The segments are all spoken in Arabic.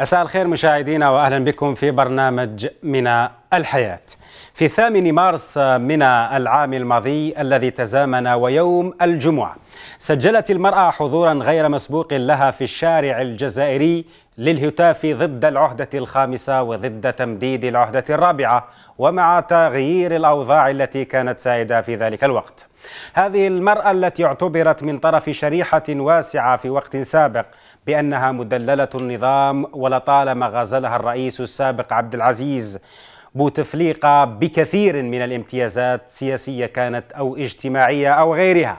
مساء الخير مشاهدينا واهلا بكم في برنامج من الحياه. في 8 مارس من العام الماضي الذي تزامن ويوم الجمعه، سجلت المراه حضورا غير مسبوق لها في الشارع الجزائري للهتاف ضد العهده الخامسه وضد تمديد العهده الرابعه ومع تغيير الاوضاع التي كانت سائده في ذلك الوقت. هذه المراه التي اعتبرت من طرف شريحه واسعه في وقت سابق بأنها مدللة النظام ولطالما غازلها الرئيس السابق عبد العزيز بوتفليقة بكثير من الامتيازات سياسية كانت أو اجتماعية أو غيرها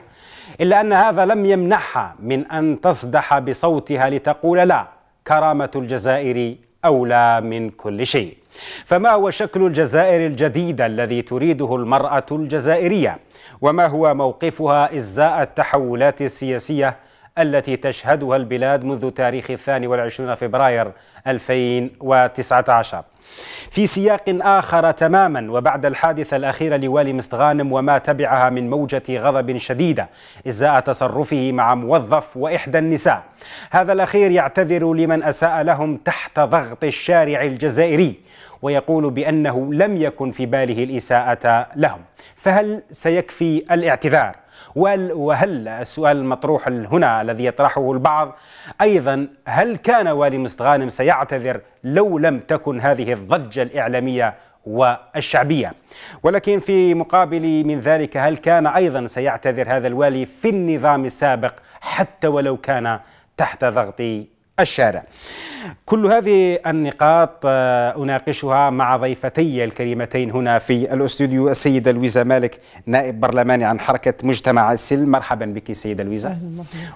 إلا أن هذا لم يمنعها من أن تصدح بصوتها لتقول لا كرامة الجزائر أولى من كل شيء فما هو شكل الجزائر الجديد الذي تريده المرأة الجزائرية وما هو موقفها إزاء التحولات السياسية التي تشهدها البلاد منذ تاريخ الثاني والعشرون فبراير 2019 في سياق آخر تماما وبعد الحادثة الأخيرة لوالي مستغانم وما تبعها من موجة غضب شديدة إزاء تصرفه مع موظف وإحدى النساء هذا الأخير يعتذر لمن أساء لهم تحت ضغط الشارع الجزائري ويقول بأنه لم يكن في باله الإساءة لهم فهل سيكفي الاعتذار؟ وهل السؤال المطروح هنا الذي يطرحه البعض أيضا هل كان والي مستغانم سيعتذر لو لم تكن هذه الضجة الإعلامية والشعبية ولكن في مقابل من ذلك هل كان أيضا سيعتذر هذا الوالي في النظام السابق حتى ولو كان تحت ضغط الشارع كل هذه النقاط آه، أناقشها مع ضيفتي الكريمتين هنا في الأستوديو السيدة لويزا مالك نائب برلماني عن حركة مجتمع السلم مرحبا بك سيدة لويزا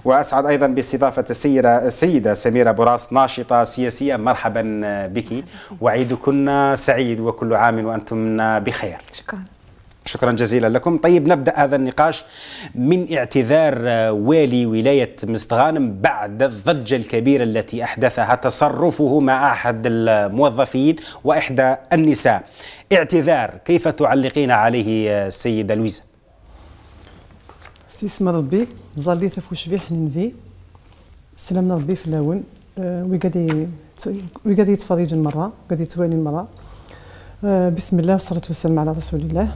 وأسعد أيضا باستضافة السيدة, السيدة سميرة براس ناشطة سياسية مرحبا آه، بك وعيدكن سعيد وكل عام وأنتم بخير شكرا شكرا جزيلا لكم طيب نبدا هذا النقاش من اعتذار آه، والي ولايه مستغانم بعد الضجه الكبيره التي احدثها تصرفه مع احد الموظفين واحدى النساء اعتذار كيف تعلقين عليه آه، السيده لويزا سي اسم ربي ظلي في وشبي حننفي سلامنا ربي في اللون آه، وي قادي وي قادي يتفرج المره قادي تواني المره بسم الله والصلاه والسلام على رسول الله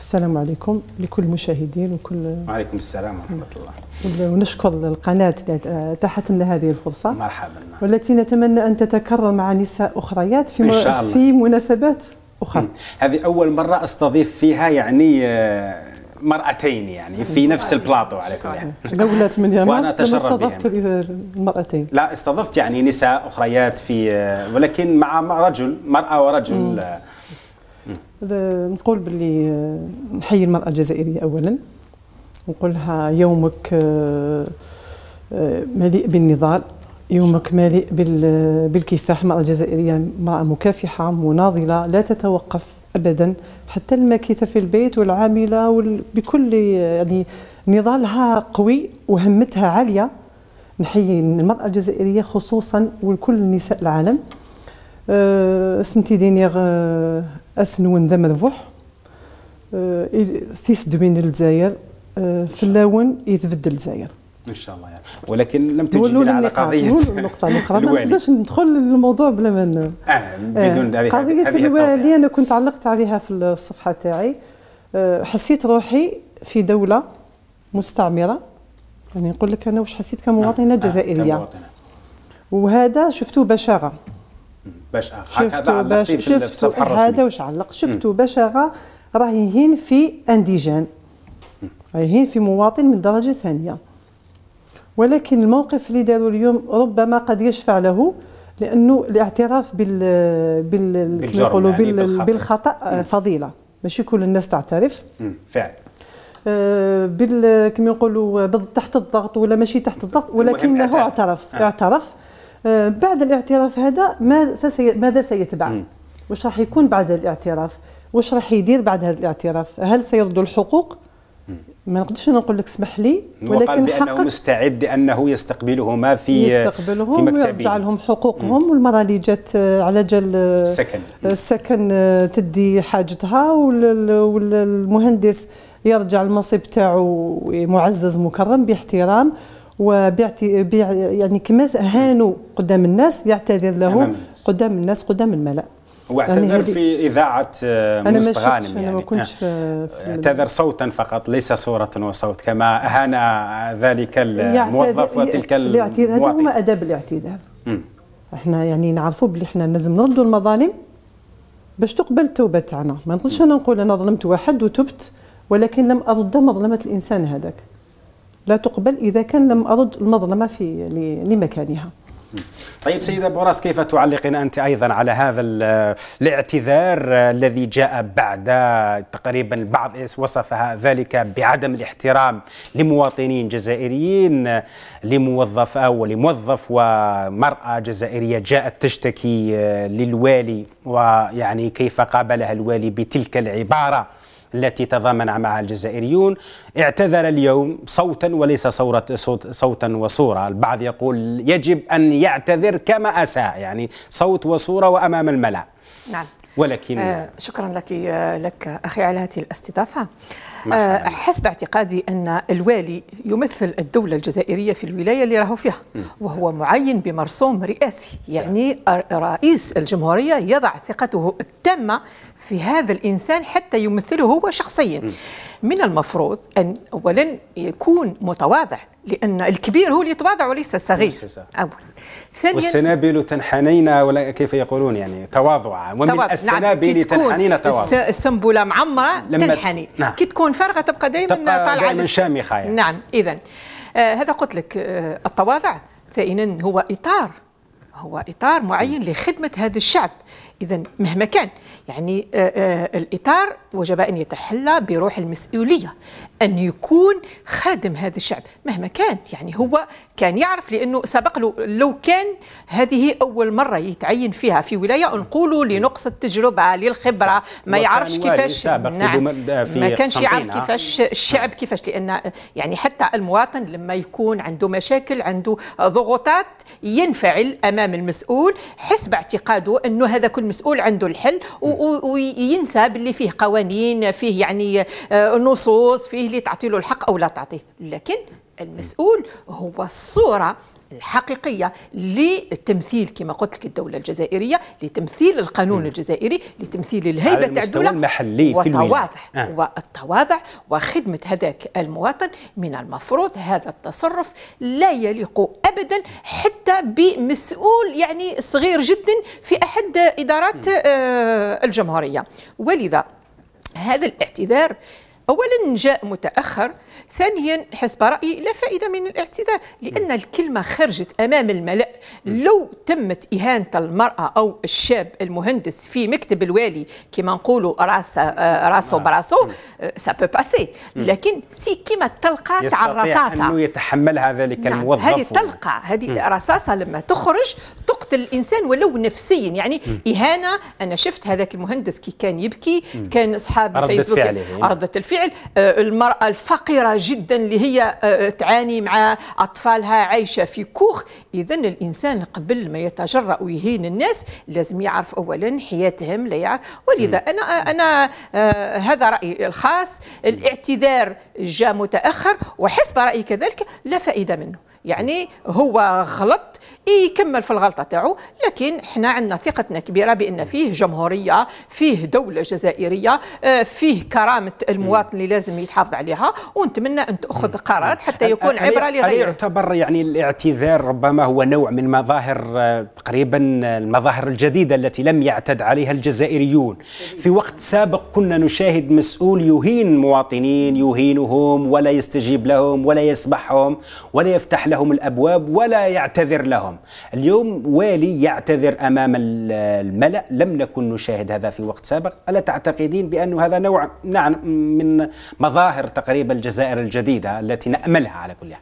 السلام عليكم لكل المشاهدين وكل وعليكم السلام ورحمه الله ونشكر القناه التي اتاحت لنا هذه الفرصه مرحبا والتي نتمنى ان تتكرر مع نساء اخريات في إن شاء الله. في مناسبات اخرى هذه اول مره استضيف فيها يعني آه، مرأتين يعني في نفس البلاطو على كل حال دولة من وانا استضفت المرأتين لا استضفت يعني نساء اخريات في آه، ولكن مع رجل مرأة ورجل مم. آه، نقول باللي آه، نحيي المرأة الجزائرية أولا نقولها يومك آه، آه، مليء بالنضال يومك مليء بالكفاح المرأة الجزائرية امرأة مكافحة مناضلة لا تتوقف أبدا حتى الماكثة في البيت والعاملة بكل يعني نضالها قوي وهمتها عالية نحيي المرأة الجزائرية خصوصا ولكل نساء العالم سنتي دينيغ اسنون ذا مذبوح آه، ثيس دوين الجزائر آه، في اللون يتبدل الجزائر ان شاء الله يعني ولكن لم تجي على قضيه النقطه الاخرى ما نقدرش ندخل للموضوع بلا ما آه بدون آه. قضيه الوالي انا كنت علقت عليها في الصفحه تاعي آه حسيت روحي في دوله مستعمره يعني نقول لك انا واش حسيت كمواطنه آه. آه، جزائريه آه. وهذا شفتوه بشاغه باش شفتوا باش شفتوا هذا واش علق شفتوا بشاغه راه يهين في انديجان يهين في مواطن من درجه ثانيه ولكن الموقف اللي داروا اليوم ربما قد يشفع له لانه الاعتراف بال بال يعني بالخطأ, بالخطأ فضيله ماشي كل الناس تعترف فعلا آه، بال كما يقولوا تحت الضغط ولا ماشي تحت الضغط ولكنه اعترف آه. اعترف, اعترف آه، بعد الاعتراف هذا ماذا سيتبع؟ واش راح يكون بعد الاعتراف؟ واش راح يدير بعد هذا الاعتراف؟ هل سيرد الحقوق؟ ما نقدرش نقول لك اسمح لي ولكن بانه مستعد انه يستقبلهما في يستقبلهم في مكتبه ويرجع لهم حقوقهم والمراه اللي جات آه، على جال آه، السكن السكن تدي حاجتها والمهندس يرجع المصيب تاعو معزز مكرم باحترام وبيعت يعني كما هانوا قدام الناس يعتذر له قدام الناس قدام الملأ واعتذر يعني في اذاعه آه، مست غانم يعني ما كنتش آه. في اعتذر صوتا فقط ليس صوره وصوت كما اهان ذلك الموظف وتلك الاعتذار هذا هما اداب الاعتذار احنا يعني نعرفوا بلي احنا لازم نردوا المظالم باش تقبل التوبه تاعنا ما نقولش انا نقول انا ظلمت واحد وتبت ولكن لم ارد مظلمه الانسان هذاك لا تقبل إذا كان لم أرد المظلمة في لمكانها طيب سيدة بوراس كيف تعلقين أنت أيضا على هذا الاعتذار الذي جاء بعد تقريبا البعض وصفها ذلك بعدم الاحترام لمواطنين جزائريين لموظف أو لموظف ومرأة جزائرية جاءت تشتكي للوالي ويعني كيف قابلها الوالي بتلك العبارة التي تضامن معها الجزائريون اعتذر اليوم صوتا وليس صورة صوت صوتا وصورة البعض يقول يجب أن يعتذر كما أساء يعني صوت وصورة وأمام الملأ نعم ولكن آه شكرا لك لك اخي على هذه الاستضافه آه حسب اعتقادي ان الوالي يمثل الدوله الجزائريه في الولايه اللي راهو فيها م. وهو معين بمرسوم رئاسي يعني رئيس الجمهوريه يضع ثقته التامه في هذا الانسان حتى يمثله هو شخصيا م. من المفروض ان اولا يكون متواضع لأن الكبير هو اللي يتواضع وليس الصغير أولا ثانيا والسنابل تنحنينا ولا كيف يقولون يعني تواضعا ومن تواضع. نعم، السنابل نعم. تنحنين تواضعا السنبلة معمرة تنحني نعم. كي تكون فارغة تبقى دائما طالعة دائما شامخة يعني. نعم إذا آه هذا قلت لك آه التواضع ثانيا هو إطار هو إطار معين لخدمة هذا الشعب إذا مهما كان يعني آه، آه، الإطار وجب أن يتحلى بروح المسؤولية أن يكون خادم هذا الشعب مهما كان يعني هو كان يعرف لأنه سبق له لو كان هذه أول مرة يتعين فيها في ولاية نقولوا لنقص التجربة للخبرة ما يعرفش كيفاش نعم ما كانش يعرف كيفاش الشعب كيفاش لأن يعني حتى المواطن لما يكون عنده مشاكل عنده ضغوطات ينفعل أمام المسؤول حسب اعتقاده أنه هذا كل المسؤول عنده الحل وينسى باللي فيه قوانين فيه يعني آه، نصوص فيه اللي تعطي له الحق او لا تعطيه لكن المسؤول هو الصوره الحقيقيه لتمثيل كما قلت لك الدوله الجزائريه لتمثيل القانون م. الجزائري لتمثيل الهيبه تاع الدوله المحلي في والتواضع آه. والتواضع وخدمه هذاك المواطن من المفروض هذا التصرف لا يليق ابدا حتى بمسؤول يعني صغير جدا في احد ادارات آه الجمهوريه ولذا هذا الاعتذار اولا جاء متاخر ثانيا حسب رأيي لا فائدة من الاعتذار لأن الكلمة خرجت أمام الملأ لو تمت إهانة المرأة أو الشاب المهندس في مكتب الوالي كما نقولوا راس راسه براسه سا بو باسي لكن سي كيما تلقى تاع الرصاصة أنه يتحملها ذلك نعم، الموظف هذه تلقى هذه الرصاصة لما تخرج يقتل الانسان ولو نفسيا يعني م. اهانه انا شفت هذاك المهندس كي كان يبكي م. كان اصحاب فيسبوك رده الفعل آه المراه الفقيره جدا اللي هي آه تعاني مع اطفالها عايشه في كوخ اذا الانسان قبل ما يتجرأ ويهين الناس لازم يعرف اولا حياتهم لا يعرف ولذا م. انا انا آه هذا رايي الخاص الاعتذار جاء متاخر وحسب رايي كذلك لا فائده منه يعني هو غلط يكمل في الغلطه تاعو لكن حنا عندنا ثقتنا كبيره بان فيه جمهوريه فيه دوله جزائريه آه، فيه كرامه المواطن اللي لازم يتحافظ عليها ونتمنى ان تاخذ قرارات حتى يكون عبره لغيره يعتبر يعني الاعتذار ربما هو نوع من مظاهر آه، تقريبا المظاهر الجديده التي لم يعتد عليها الجزائريون في وقت سابق كنا نشاهد مسؤول يهين مواطنين يهينهم ولا يستجيب لهم ولا يسمحهم ولا يفتح لهم الابواب ولا يعتذر لهم اليوم والي يعتذر امام الملا لم نكن نشاهد هذا في وقت سابق الا تعتقدين بان هذا نوع نعم من مظاهر تقريبا الجزائر الجديده التي ناملها على كل حال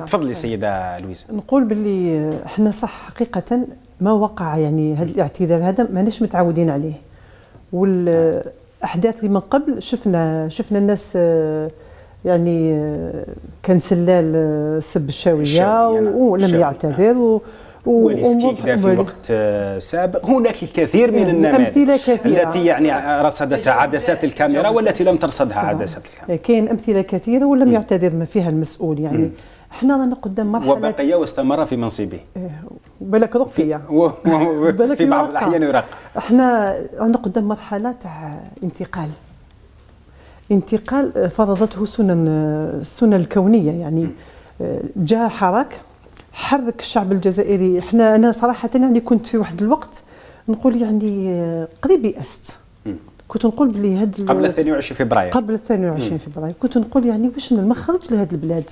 أه، تفضلي سيده لويس نقول باللي احنا صح حقيقه ما وقع يعني هذا الاعتذار هذا ماناش متعودين عليه والاحداث اللي من قبل شفنا شفنا الناس يعني آه، كان سلال آه، سب الشاويه نعم. ولم نعم. يعتذر والاسكيك في وقت آه، سابق هناك الكثير من يعني النماذج التي يعني رصدتها عدسات الكاميرا والتي لم ترصدها عدسات الكاميرا كاين امثله كثيره ولم يعتذر من فيها المسؤول يعني احنا رانا قدام مرحله وبقي واستمر في منصبه بالك رقيه في بعض الاحيان يرقى احنا رانا قدام مرحله تاع انتقال انتقال آه، فرضته سنن آه، السنن الكونيه يعني آه، جاء حراك حرك الشعب الجزائري احنا انا صراحه يعني كنت في واحد الوقت نقول يعني قريب يأست كنت نقول بلي هاد قبل 22 فبراير قبل 22 فبراير كنت نقول يعني واش المخرج لهذ البلاد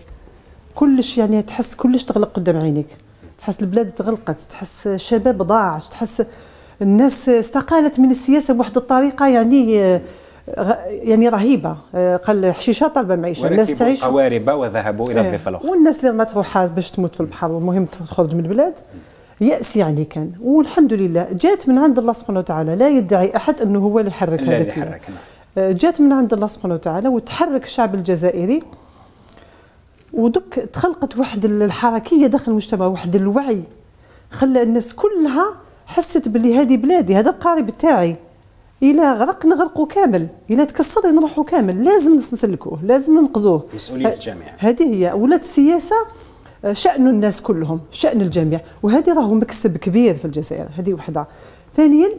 كلش يعني تحس كلش تغلق قدام عينيك تحس البلاد تغلقت تحس الشباب ضاع تحس الناس استقالت من السياسه بواحد الطريقه يعني يعني رهيبه آه، قال حشيشه طالبه معيشه الناس تعيش قوارب وذهبوا الى الضفه الاخرى والناس اللي مطروحات باش تموت في البحر والمهم تخرج من البلاد ياس يعني كان والحمد لله جات من عند الله سبحانه وتعالى لا يدعي احد انه هو اللي حرك الكلام نعم. آه، جات من عند الله سبحانه وتعالى وتحرك الشعب الجزائري ودك تخلقت واحد الحركيه داخل المجتمع واحد الوعي خلى الناس كلها حست بلي هذه بلادي هذا القارب تاعي الا غرق نغرقوا كامل الا تكسر نروحوا كامل لازم نسلكوه لازم ننقذوه مسؤوليه الجميع هذه هي ولات السياسه آه، شان الناس كلهم شان الجميع وهذه راهو مكسب كبير في الجزائر هذه وحده ثانيا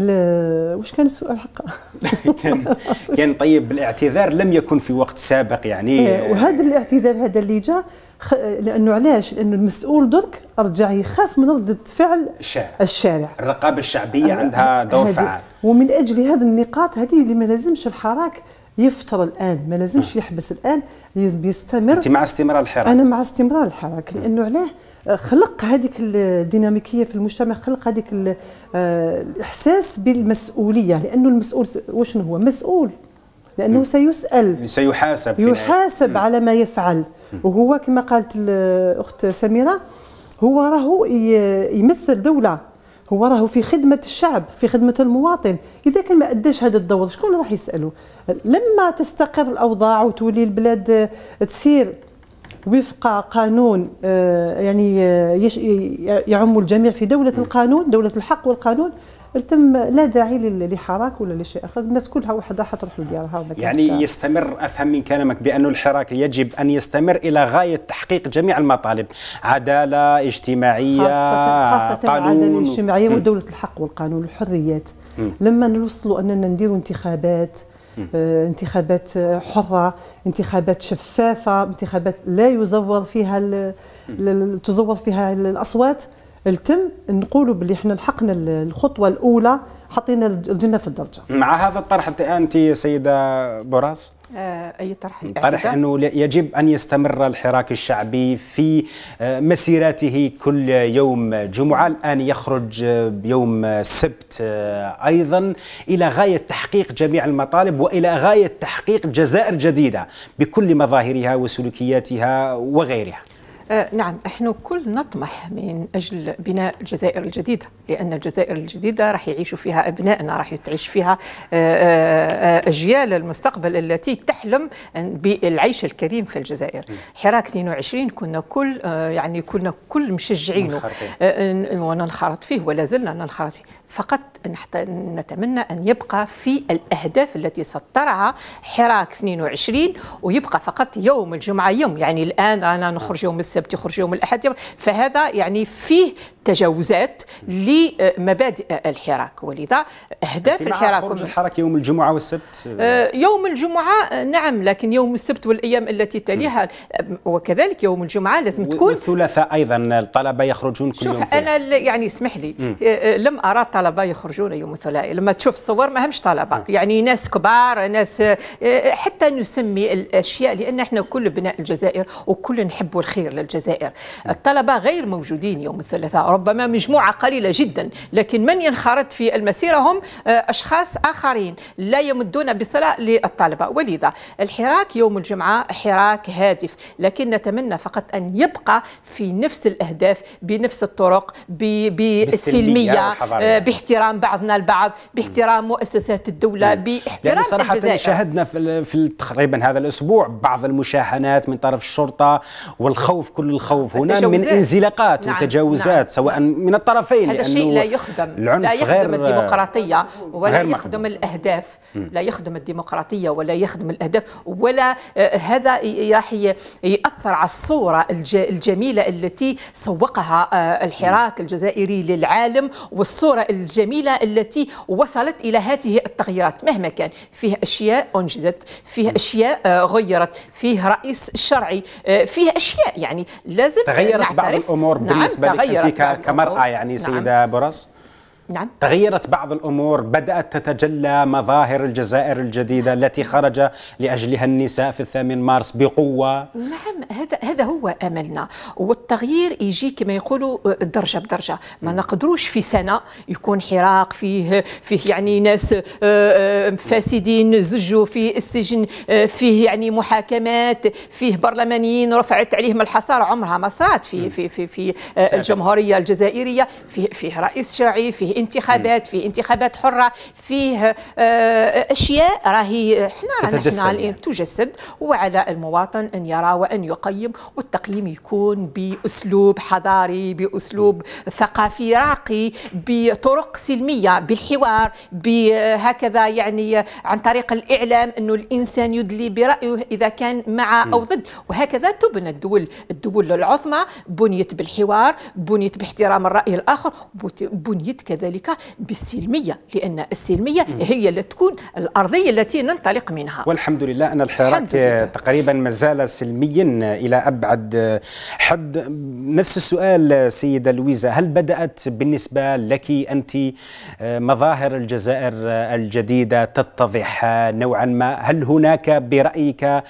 واش كان السؤال حقا كان كان طيب الاعتذار لم يكن في وقت سابق يعني إيه، وهذا الاعتذار هذا اللي جاء خ... لانه علاش لانه المسؤول درك رجع يخاف من ردة فعل الشارع الشارع الرقابه الشعبيه أه، عندها دور فعال ومن اجل هذه النقاط هذه اللي ما لازمش الحراك يفتر الان ما لازمش أه. يحبس الان يستمر انت مع استمرار الحراك انا مع استمرار الحراك لانه علاه خلق هذيك الديناميكيه في المجتمع خلق هذيك آه، الاحساس بالمسؤوليه لانه المسؤول واش هو مسؤول لانه سيسال يعني سيحاسب يحاسب على ما يفعل وهو كما قالت الاخت سميره هو راهو يمثل دوله هو راهو في خدمة الشعب في خدمة المواطن إذا كان ما أداش هذا الدور شكون راح يسأله لما تستقر الأوضاع وتولي البلاد آه، تسير وفق قانون آه، يعني آه، يعم الجميع في دوله القانون دوله الحق والقانون تم لا داعي لحراك ولا لشيء اخر الناس كلها وحده حتروح لديارها يعني كانت... يستمر افهم من كلامك بان الحراك يجب ان يستمر الى غايه تحقيق جميع المطالب عداله اجتماعيه خاصه, خاصة قانون العداله الاجتماعيه ودوله الحق والقانون الحريات لما نوصلوا اننا نديروا انتخابات آه، انتخابات آه، حرة انتخابات شفافة انتخابات لا يزور فيها تزور فيها الأصوات التم نقولوا باللي احنا لحقنا الخطوه الاولى حطينا الجنه في الدرجه مع هذا الطرح انت سيده براس آه، اي طرح طرح انه يجب ان يستمر الحراك الشعبي في آه، مسيراته كل يوم جمعه الان يخرج آه، يوم سبت ايضا الى غايه تحقيق جميع المطالب والى غايه تحقيق جزائر جديده بكل مظاهرها وسلوكياتها وغيرها آه، نعم احنا كل نطمح من اجل بناء الجزائر الجديده لان الجزائر الجديده راح يعيشوا فيها ابنائنا راح تعيش فيها آه، آه، اجيال المستقبل التي تحلم بالعيش الكريم في الجزائر حراك 22 كنا كل يعني كنا كل مشجعينه وننخرط فيه ولا زلنا ننخرط فيه فقط نتمنى ان يبقى في الاهداف التي سطرها حراك 22 ويبقى فقط يوم الجمعه يوم يعني الان رانا نخرج نعم. يوم السبت السبت يخرج يوم الاحد فهذا يعني فيه تجاوزات لمبادئ الحراك ولذا أهداف الحراك خروج الحراك يوم الجمعة والسبت آه، يوم الجمعة نعم لكن يوم السبت والأيام التي تليها وكذلك يوم الجمعة لازم تكون والثلاثاء أيضا الطلبة يخرجون كل شوف يوم أنا يعني اسمح لي آه، آه، لم أرى الطلبة يخرجون يوم الثلاثاء لما تشوف الصور ما همش طلبة يعني ناس كبار ناس حتى نسمي الأشياء لأن احنا كل ابناء الجزائر وكل نحب الخير للجزائر الطلبة غير موجودين يوم الثلاثاء ربما مجموعة قليلة جدا لكن من ينخرط في المسيرة هم آه، أشخاص آخرين لا يمدون بصلة للطلبة ولذا الحراك يوم الجمعة حراك هادف لكن نتمنى فقط أن يبقى في نفس الأهداف بنفس الطرق بالسلمية آه، باحترام بعضنا البعض باحترام مؤسسات الدولة باحترام يعني صراحة الجزائر. شاهدنا في, في تقريبا هذا الأسبوع بعض المشاحنات من طرف الشرطة والخوف كل الخوف آه، هنا من انزلاقات نعم وتجاوزات نعم. سواء وان من الطرفين هذا الشيء لا يخدم لا يخدم الديمقراطية ولا يخدم الأهداف لا يخدم الديمقراطية ولا يخدم الأهداف ولا آه، هذا راح يأثر على الصورة الجميلة التي سوقها آه، الحراك الجزائري للعالم والصورة الجميلة التي وصلت إلى هذه التغييرات مهما كان فيه أشياء أنجزت فيه أشياء آه، غيرت فيه رئيس شرعي فيه أشياء يعني لازم تغيرت بعض الأمور نعم، بالنسبة نعم تغيرت كمرأة يعني نعم. سيدة نعم. برص نعم تغيرت بعض الأمور بدأت تتجلى مظاهر الجزائر الجديدة التي خرج لأجلها النساء في الثامن مارس بقوة نعم هذا هذا هو أملنا والتغيير يجي كما يقولوا آه، درجة بدرجة ما نقدروش في سنة يكون حراق فيه فيه يعني ناس آه، آه، فاسدين زجوا في السجن فيه يعني محاكمات فيه برلمانيين رفعت عليهم الحصار عمرها ما صارت في في في في الجمهورية الجزائرية فيه فيه رئيس شرعي فيه انتخابات في انتخابات حره فيه آه، اشياء راهي احنا رانا احنا يعني. تجسد وعلى المواطن ان يرى وان يقيم والتقييم يكون باسلوب حضاري باسلوب ثقافي راقي بطرق سلميه بالحوار بهكذا يعني عن طريق الاعلام انه الانسان يدلي برايه اذا كان مع او ضد وهكذا تبنى الدول الدول العظمى بنيت بالحوار بنيت باحترام الراي الاخر بنيت كذلك ذلك بالسلميه لان السلميه م. هي اللي تكون الارضيه التي ننطلق منها والحمد لله ان الحراك تقريبا ما زال سلميا الى ابعد حد نفس السؤال سيده لويزا هل بدات بالنسبه لك انت آه، مظاهر الجزائر الجديده تتضح نوعا ما هل هناك برايك آه،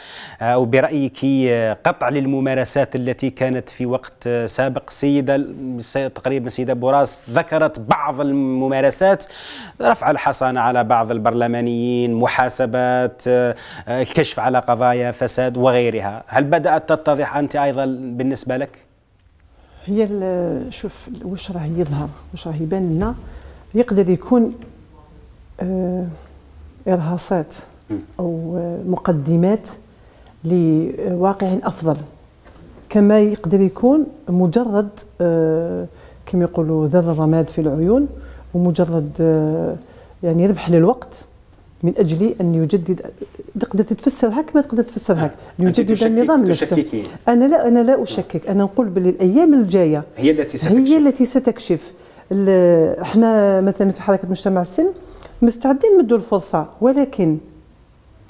او برايك آه، قطع للممارسات التي كانت في وقت سابق سيده تقريبا سيده بوراس ذكرت بعض الممارسات رفع الحصانة على بعض البرلمانيين محاسبات الكشف آه، على قضايا فساد وغيرها هل بدأت تتضح أنت أيضا بالنسبة لك؟ هي شوف واش راه يظهر واش راه يبان لنا يقدر يكون آه، ارهاصات او آه، مقدمات لواقع افضل كما يقدر يكون مجرد كما يقولوا ذر الرماد في العيون ومجرد آه، يعني ربح للوقت من اجل ان يجدد تقدر هكا ما تقدر تفسرها هكا أه. يجدد النظام نفسه انا لا انا لا اشكك انا نقول باللي الايام الجايه هي التي ستكشف هي التي ستكشف احنا مثلا في حركه مجتمع السن مستعدين نمدوا الفرصه ولكن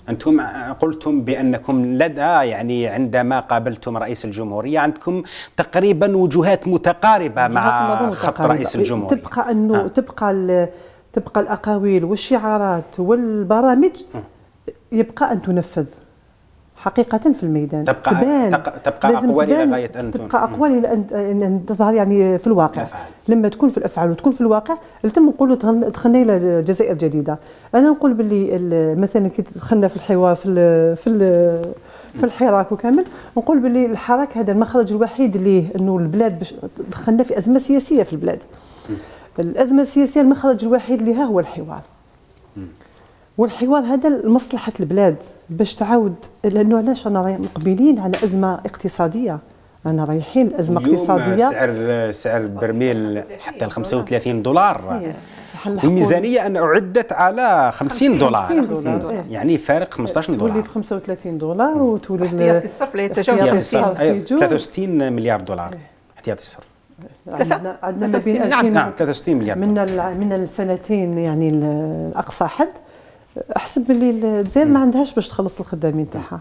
أنتم قلتم بأنكم لدى يعني عندما قابلتم رئيس الجمهورية عندكم تقريبا وجهات متقاربة مع خط متقاربة. رئيس إيه، الجمهورية تبقى أنه آه. تبقى تبقى الأقاويل والشعارات والبرامج نعم. يبقى أن تنفذ حقيقة في الميدان تبقى تبان تبقى اقوال إلى غاية أن تبقى أقوال إلى أن تظهر يعني في الواقع أفعل. لما تكون في الأفعال وتكون في الواقع تم نقولوا دخلنا إلى جزائر جديدة أنا نقول باللي مثلا كي دخلنا في الحوار في في في الحراك وكامل نقول باللي الحراك هذا المخرج الوحيد ليه أنه البلاد باش دخلنا في أزمة سياسية في البلاد الأزمة السياسية المخرج الوحيد لها هو الحوار والحوار هذا لمصلحه البلاد باش تعاود لانه علاش رانا مقبلين على ازمه اقتصاديه أنا رايحين لازمه اقتصاديه سعر سعر البرميل حتى ال 35 دولار إيه. الميزانيه ان اعدت على 50 دولار, 50 دولار. يعني فارق 15 دولار تولي إيه. ب 35 دولار وتولي احتياطي الصرف لا يتجاوز 63 أيوة. أيوة. مليار دولار إيه. احتياطي الصرف عندنا بين نعم 63 مليار من من السنتين يعني الاقصى حد احسب باللي الجزائر ما عندهاش باش تخلص الخدامين تاعها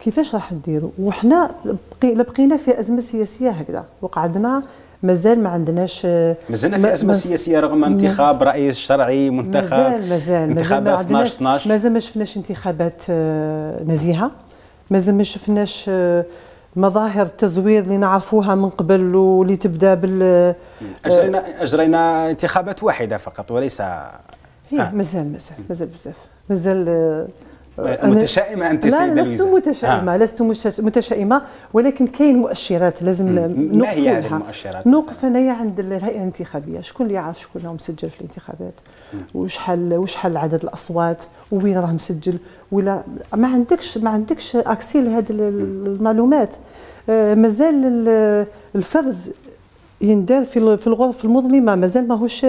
كيفاش راح نديروا وحنا بقي لبقينا في ازمه سياسيه هكذا وقعدنا مازال ما عندناش مازلنا في ازمه سياسيه رغم انتخاب رئيس شرعي منتخب مازال مازال مازال ما عندناش مازال ما شفناش انتخابات آه، نزيهه مازال ما شفناش آه، مظاهر التزوير اللي نعرفوها من قبل واللي تبدا بال اجرينا اجرينا انتخابات واحده فقط وليس آه. مازال مازال مازال بزاف مازال آه، متشائمه أنت تسيده لا لست متشائمه آه. لست متشائمه ولكن كاين مؤشرات لازم ما هي هذه المؤشرات نوقف انايا عند الهيئه الانتخابيه شكون اللي يعرف شكون راه مسجل في الانتخابات وشحال وشحال عدد الاصوات وين راه مسجل ولا ما عندكش ما عندكش أكسيل لهذه المعلومات آه مازال الفرز يندار في الغرف المظلمه مازال ماهوش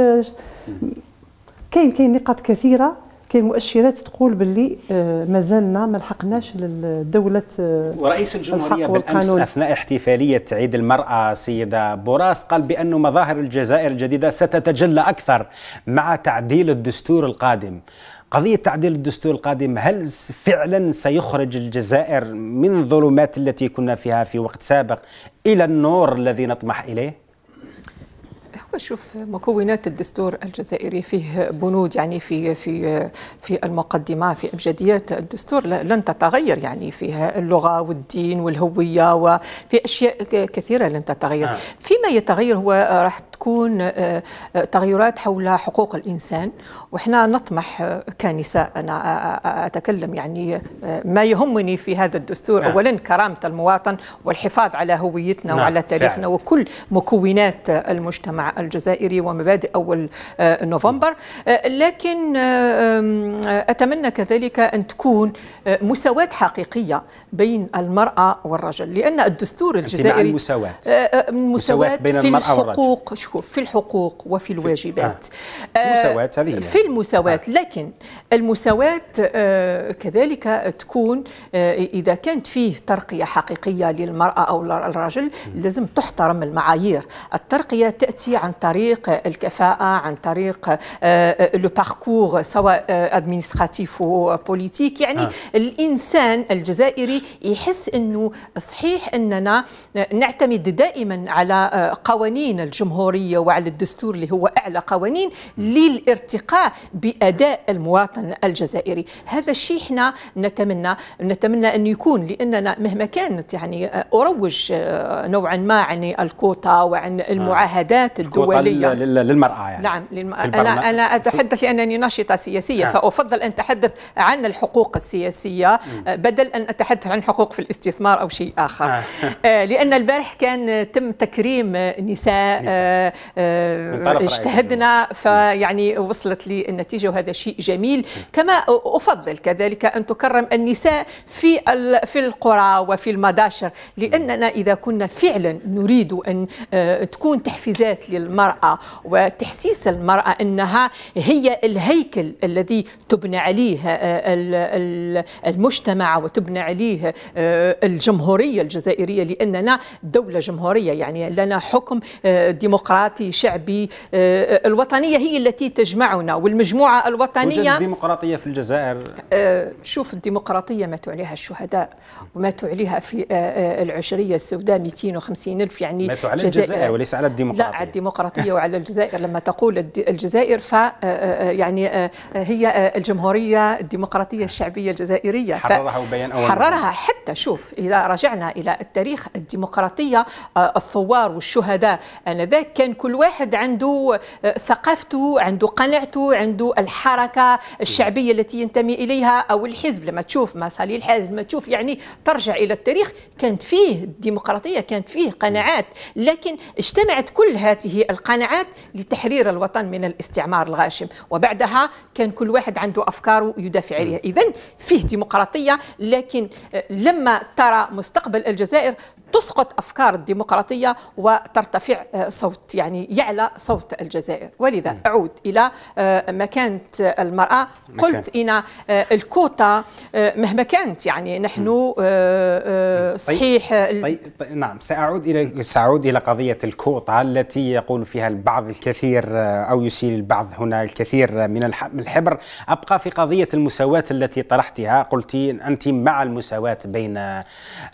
كاين كاين نقاط كثيره كاين مؤشرات تقول باللي آه، مازالنا ما لحقناش لدوله آه، ورئيس الجمهوريه بالامس اثناء احتفاليه عيد المراه سيده بوراس قال بان مظاهر الجزائر الجديده ستتجلى اكثر مع تعديل الدستور القادم قضية تعديل الدستور القادم هل فعلا سيخرج الجزائر من الظلمات التي كنا فيها في وقت سابق إلى النور الذي نطمح إليه؟ هو شوف مكونات الدستور الجزائري فيه بنود يعني في في في المقدمه في ابجديات الدستور لن تتغير يعني فيها اللغه والدين والهويه وفي اشياء كثيره لن تتغير آه. فيما يتغير هو راح تكون آه، آه، تغيرات حول حقوق الإنسان وإحنا نطمح آه، كنساء أنا أتكلم يعني ما يهمني في هذا الدستور نعم. أولا كرامة المواطن والحفاظ على هويتنا نعم. وعلى تاريخنا فعلا. وكل مكونات المجتمع الجزائري ومبادئ أول نوفمبر لكن أتمنى كذلك أن تكون مساواة حقيقية بين المرأة والرجل لأن الدستور الجزائري مساواة مساواة بين في المرأة الحقوق والرجل. في الحقوق وفي الواجبات آه. آه في المساواة آه. لكن المساواة آه كذلك تكون آه إذا كانت فيه ترقية حقيقية للمرأة أو الرجل لازم تحترم المعايير الترقية تأتي عن طريق الكفاءة عن طريق آه لو آه، باركور سواء ادمينستراتيف آه، وبوليتيك يعني آه. الإنسان الجزائري يحس أنه صحيح أننا آه، نعتمد دائما على قوانين الجمهورية الجمهوريه وعلى الدستور اللي هو أعلى قوانين للارتقاء بأداء المواطن الجزائري هذا الشيء احنا نتمنى نتمنى أن يكون لأننا مهما كانت يعني آه، أروج آه، نوعا ما عن الكوتا وعن آه. المعاهدات الدولية للمرأة يعني نعم للمرأة أنا, أنا أتحدث لأنني ناشطة سياسية نعم. فأفضل أن أتحدث عن الحقوق السياسية بدل أن أتحدث عن حقوق في الاستثمار أو شيء آخر لأن البارح كان تم تكريم نساء, نساء. اجتهدنا آه، فيعني وصلت لي النتيجة وهذا شيء جميل كما أفضل كذلك أن تكرم النساء في في القرى وفي المداشر لأننا إذا كنا فعلا نريد أن آه، تكون تحفيزات للمرأة وتحسيس المرأة أنها هي الهيكل الذي تبنى عليه آه، المجتمع وتبنى عليه الجمهورية الجزائرية لأننا دولة جمهورية يعني لنا حكم ديمقراطي ديمقراطي شعبي آه، آه، الوطنية هي التي تجمعنا والمجموعة الوطنية وجد الديمقراطية في الجزائر آه، شوف الديمقراطية ماتوا عليها الشهداء وماتوا عليها في العشرية السوداء 250 ألف يعني ماتوا على الجزائر وليس على الديمقراطية لا على الديمقراطية وعلى الجزائر لما تقول الجزائر ف يعني هي الجمهورية الديمقراطية الشعبية الجزائرية حررها وبيان أول حررها حتى شوف إذا رجعنا إلى التاريخ الديمقراطية الثوار والشهداء آنذاك كان كل واحد عنده آه، ثقافته عنده قناعته عنده الحركه الشعبيه التي ينتمي اليها او الحزب لما تشوف مصالي الحزب لما تشوف يعني ترجع الى التاريخ كانت فيه الديمقراطيه كانت فيه قناعات لكن اجتمعت كل هذه القناعات لتحرير الوطن من الاستعمار الغاشم وبعدها كان كل واحد عنده افكاره يدافع عليها اذا فيه ديمقراطيه لكن آه، لما ترى مستقبل الجزائر تسقط أفكار الديمقراطية وترتفع آه، صوت يعني يعلى صوت الجزائر ولذا أعود إلى آه، مكانة المرأة قلت إن آه، الكوتا مهما كانت يعني نحن طيب. صحيح طيب. طيب. نعم سأعود إلى سأعود إلى قضية الكوتا التي يقول فيها البعض الكثير أو يسيل البعض هنا الكثير من الحبر أبقى في قضية المساواة التي طرحتها قلت أنت مع المساواة بين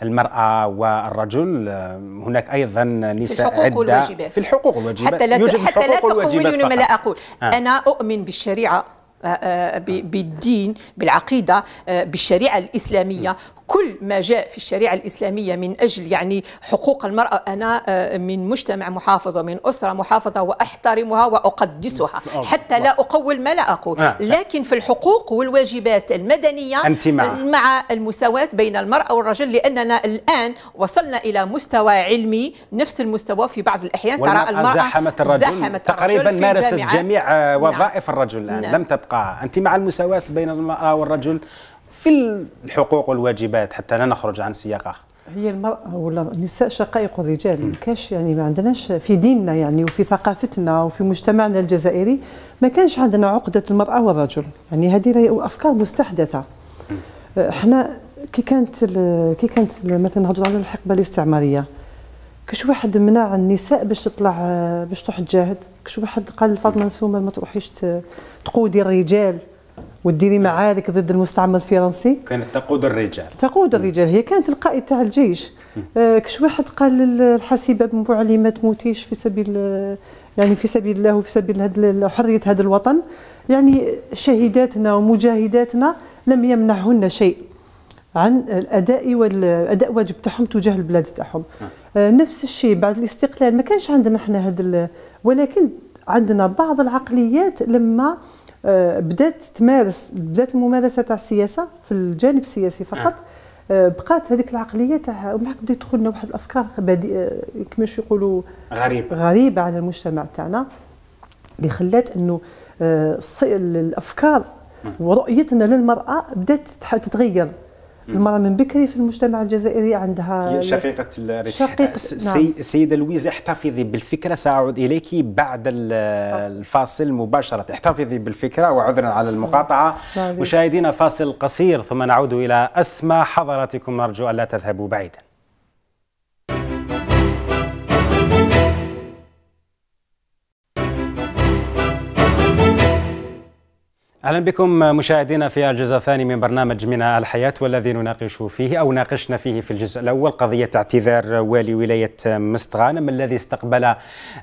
المرأة والرجل الرجل هناك ايضا نساء في الحقوق عدة والواجبات في الحقوق والواجبات حتى لا يوجد حتى لا تقولون ما لا اقول آه. انا اؤمن بالشريعه آه، آه، آه. بالدين بالعقيده بالشريعه الاسلاميه كل ما جاء في الشريعة الإسلامية من أجل يعني حقوق المرأة أنا آه، من مجتمع محافظ ومن أسرة محافظة وأحترمها وأقدسها حتى لا أقول ما لا أقول آه، لكن في الحقوق والواجبات المدنية آه، مع المساواة بين المرأة والرجل لأننا الآن وصلنا إلى مستوى علمي نفس المستوى في بعض الأحيان ترى المرأة زحمت الرجل زحمت تقريبا مارست جميع وظائف نعم. الرجل الآن نعم. لم تبقى أنت مع المساواة بين المرأة والرجل في الحقوق والواجبات حتى لا نخرج عن سياقها هي المرأة ولا النساء شقائق الرجال ما كانش يعني ما عندناش في ديننا يعني وفي ثقافتنا وفي مجتمعنا الجزائري ما كانش عندنا عقدة المرأة والرجل يعني هذه أفكار مستحدثة احنا كي كانت كي كانت مثلا نهضروا على الحقبة الاستعمارية كش واحد منع النساء باش تطلع باش تروح تجاهد كش واحد قال فاطمة نسومة ما تروحيش تقودي الرجال وديري نعم. معارك ضد المستعمر الفرنسي كانت تقود الرجال تقود الرجال هي كانت القائد تاع الجيش آه، كش واحد قال للحسيبه بن بوعلي ما تموتيش في سبيل يعني في سبيل الله وفي سبيل هاد حريه هذا الوطن يعني شهيداتنا ومجاهداتنا لم يمنعهن شيء عن الاداء والاداء واجب تاعهم تجاه البلاد تاعهم نعم. آه، نفس الشيء بعد الاستقلال ما كانش عندنا احنا هذا ولكن عندنا بعض العقليات لما آه، بدات تمارس بدات الممارسه تاع السياسه في الجانب السياسي فقط نعم. آه، بقات هذيك العقليه تاع ومن بعد بدا يدخل لنا واحد الافكار آه، كما يقولوا غريبه غريبه على المجتمع تاعنا اللي خلات انه الافكار نعم. ورؤيتنا للمراه بدات تتغير المراه من بكري في المجتمع الجزائري عندها شقيقة شقيقه شقيق آه، سي... نعم. سيده لويزا احتفظي بالفكره ساعود اليك بعد الفاصل مباشره احتفظي بالفكره وعذرا على المقاطعه نعم، مشاهدينا فاصل قصير ثم نعود الى اسمى حضراتكم نرجو الا تذهبوا بعيدا اهلا بكم مشاهدينا في الجزء الثاني من برنامج من الحياه والذي نناقش فيه او ناقشنا فيه في الجزء الاول قضيه اعتذار والي ولايه مستغانم الذي استقبل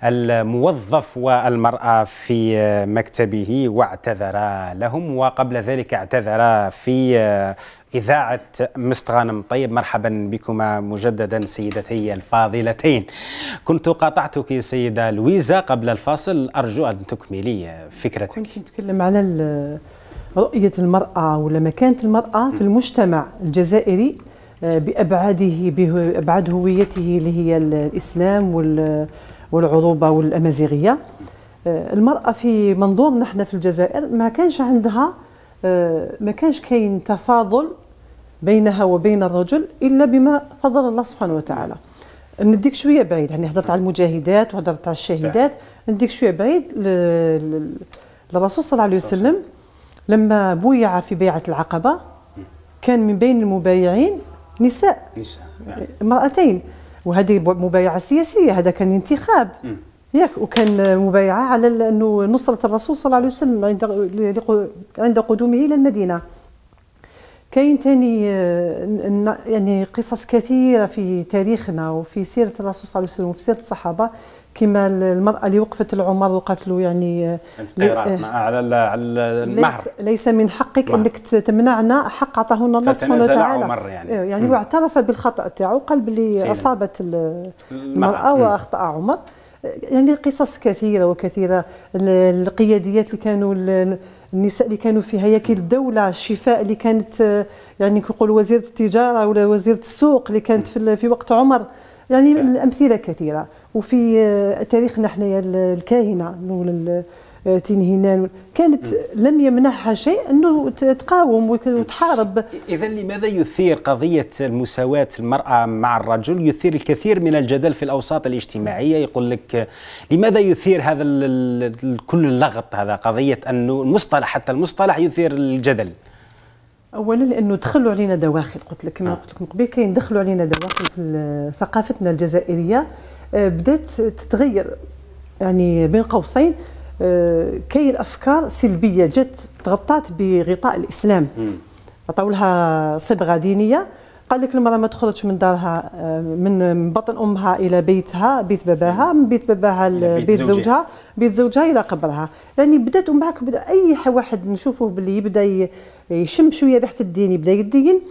الموظف والمراه في مكتبه واعتذر لهم وقبل ذلك اعتذر في اذاعه مستغانم طيب مرحبا بكما مجددا سيدتي الفاضلتين كنت قاطعتك سيده لويزا قبل الفاصل ارجو ان تكملي فكرتك كنت نتكلم على رؤية المرأة ولا مكانة المرأة في المجتمع الجزائري آه، بأبعاده بأبعاد هويته اللي هي الإسلام والعروبة والأمازيغية آه، المرأة في منظور نحن في الجزائر ما كانش عندها آه، ما كانش كاين تفاضل بينها وبين الرجل إلا بما فضل الله سبحانه وتعالى نديك شويه بعيد يعني هضرت على المجاهدات وهضرت على الشهيدات نعم. نديك شويه بعيد للرسول صلى الله عليه وسلم لما بويع في بيعة العقبة كان من بين المبايعين نساء نساء يعني. امرأتين وهذه مبايعة سياسية هذا كان انتخاب ياك وكان مبايعة على أنه نصرة الرسول صلى الله عليه وسلم عند عند قدومه إلى المدينة كاين ثاني آه، يعني قصص كثيرة في تاريخنا وفي سيرة الرسول صلى الله عليه وسلم وفي سيرة الصحابة كما المراه اللي وقفت العمر وقالت له يعني آه، على على المهر ليس, ليس من حقك مهر. انك تمنعنا حق عطاه الله سبحانه وتعالى عمر يعني آه، يعني واعترف بالخطا تاعو قال بلي اصابت المراه واخطا عمر يعني قصص كثيره وكثيره القياديات اللي كانوا النساء اللي كانوا في هياكل الدوله الشفاء اللي كانت يعني كنقول وزيره التجاره ولا وزيره السوق اللي كانت في وقت عمر يعني الامثله كثيره وفي آه، تاريخنا حنايا الكاهنه آه، تنهينان كانت لم يمنعها شيء انه تقاوم وتحارب اذا لماذا يثير قضيه المساواه المراه مع الرجل يثير الكثير من الجدل في الاوساط الاجتماعيه يقول لك لماذا يثير هذا كل اللغط هذا قضيه انه المصطلح حتى المصطلح يثير الجدل اولا لانه دخلوا علينا دواخل قلت لك كما آه. قلت لكم قبل كاين دخلوا علينا دواخل في ثقافتنا الجزائريه آه، بدات تتغير يعني بين قوسين آه، كاين افكار سلبيه جت تغطات بغطاء الاسلام عطاولها صبغه دينيه قال لك المراه ما تخرجش من دارها آه، من بطن امها الى بيتها بيت باباها من بيت باباها لبيت زوجها بيت زوجها الى قبرها يعني بدات امها بدا اي واحد نشوفه باللي يبدا يشم شويه ريحه الدين يبدا يدين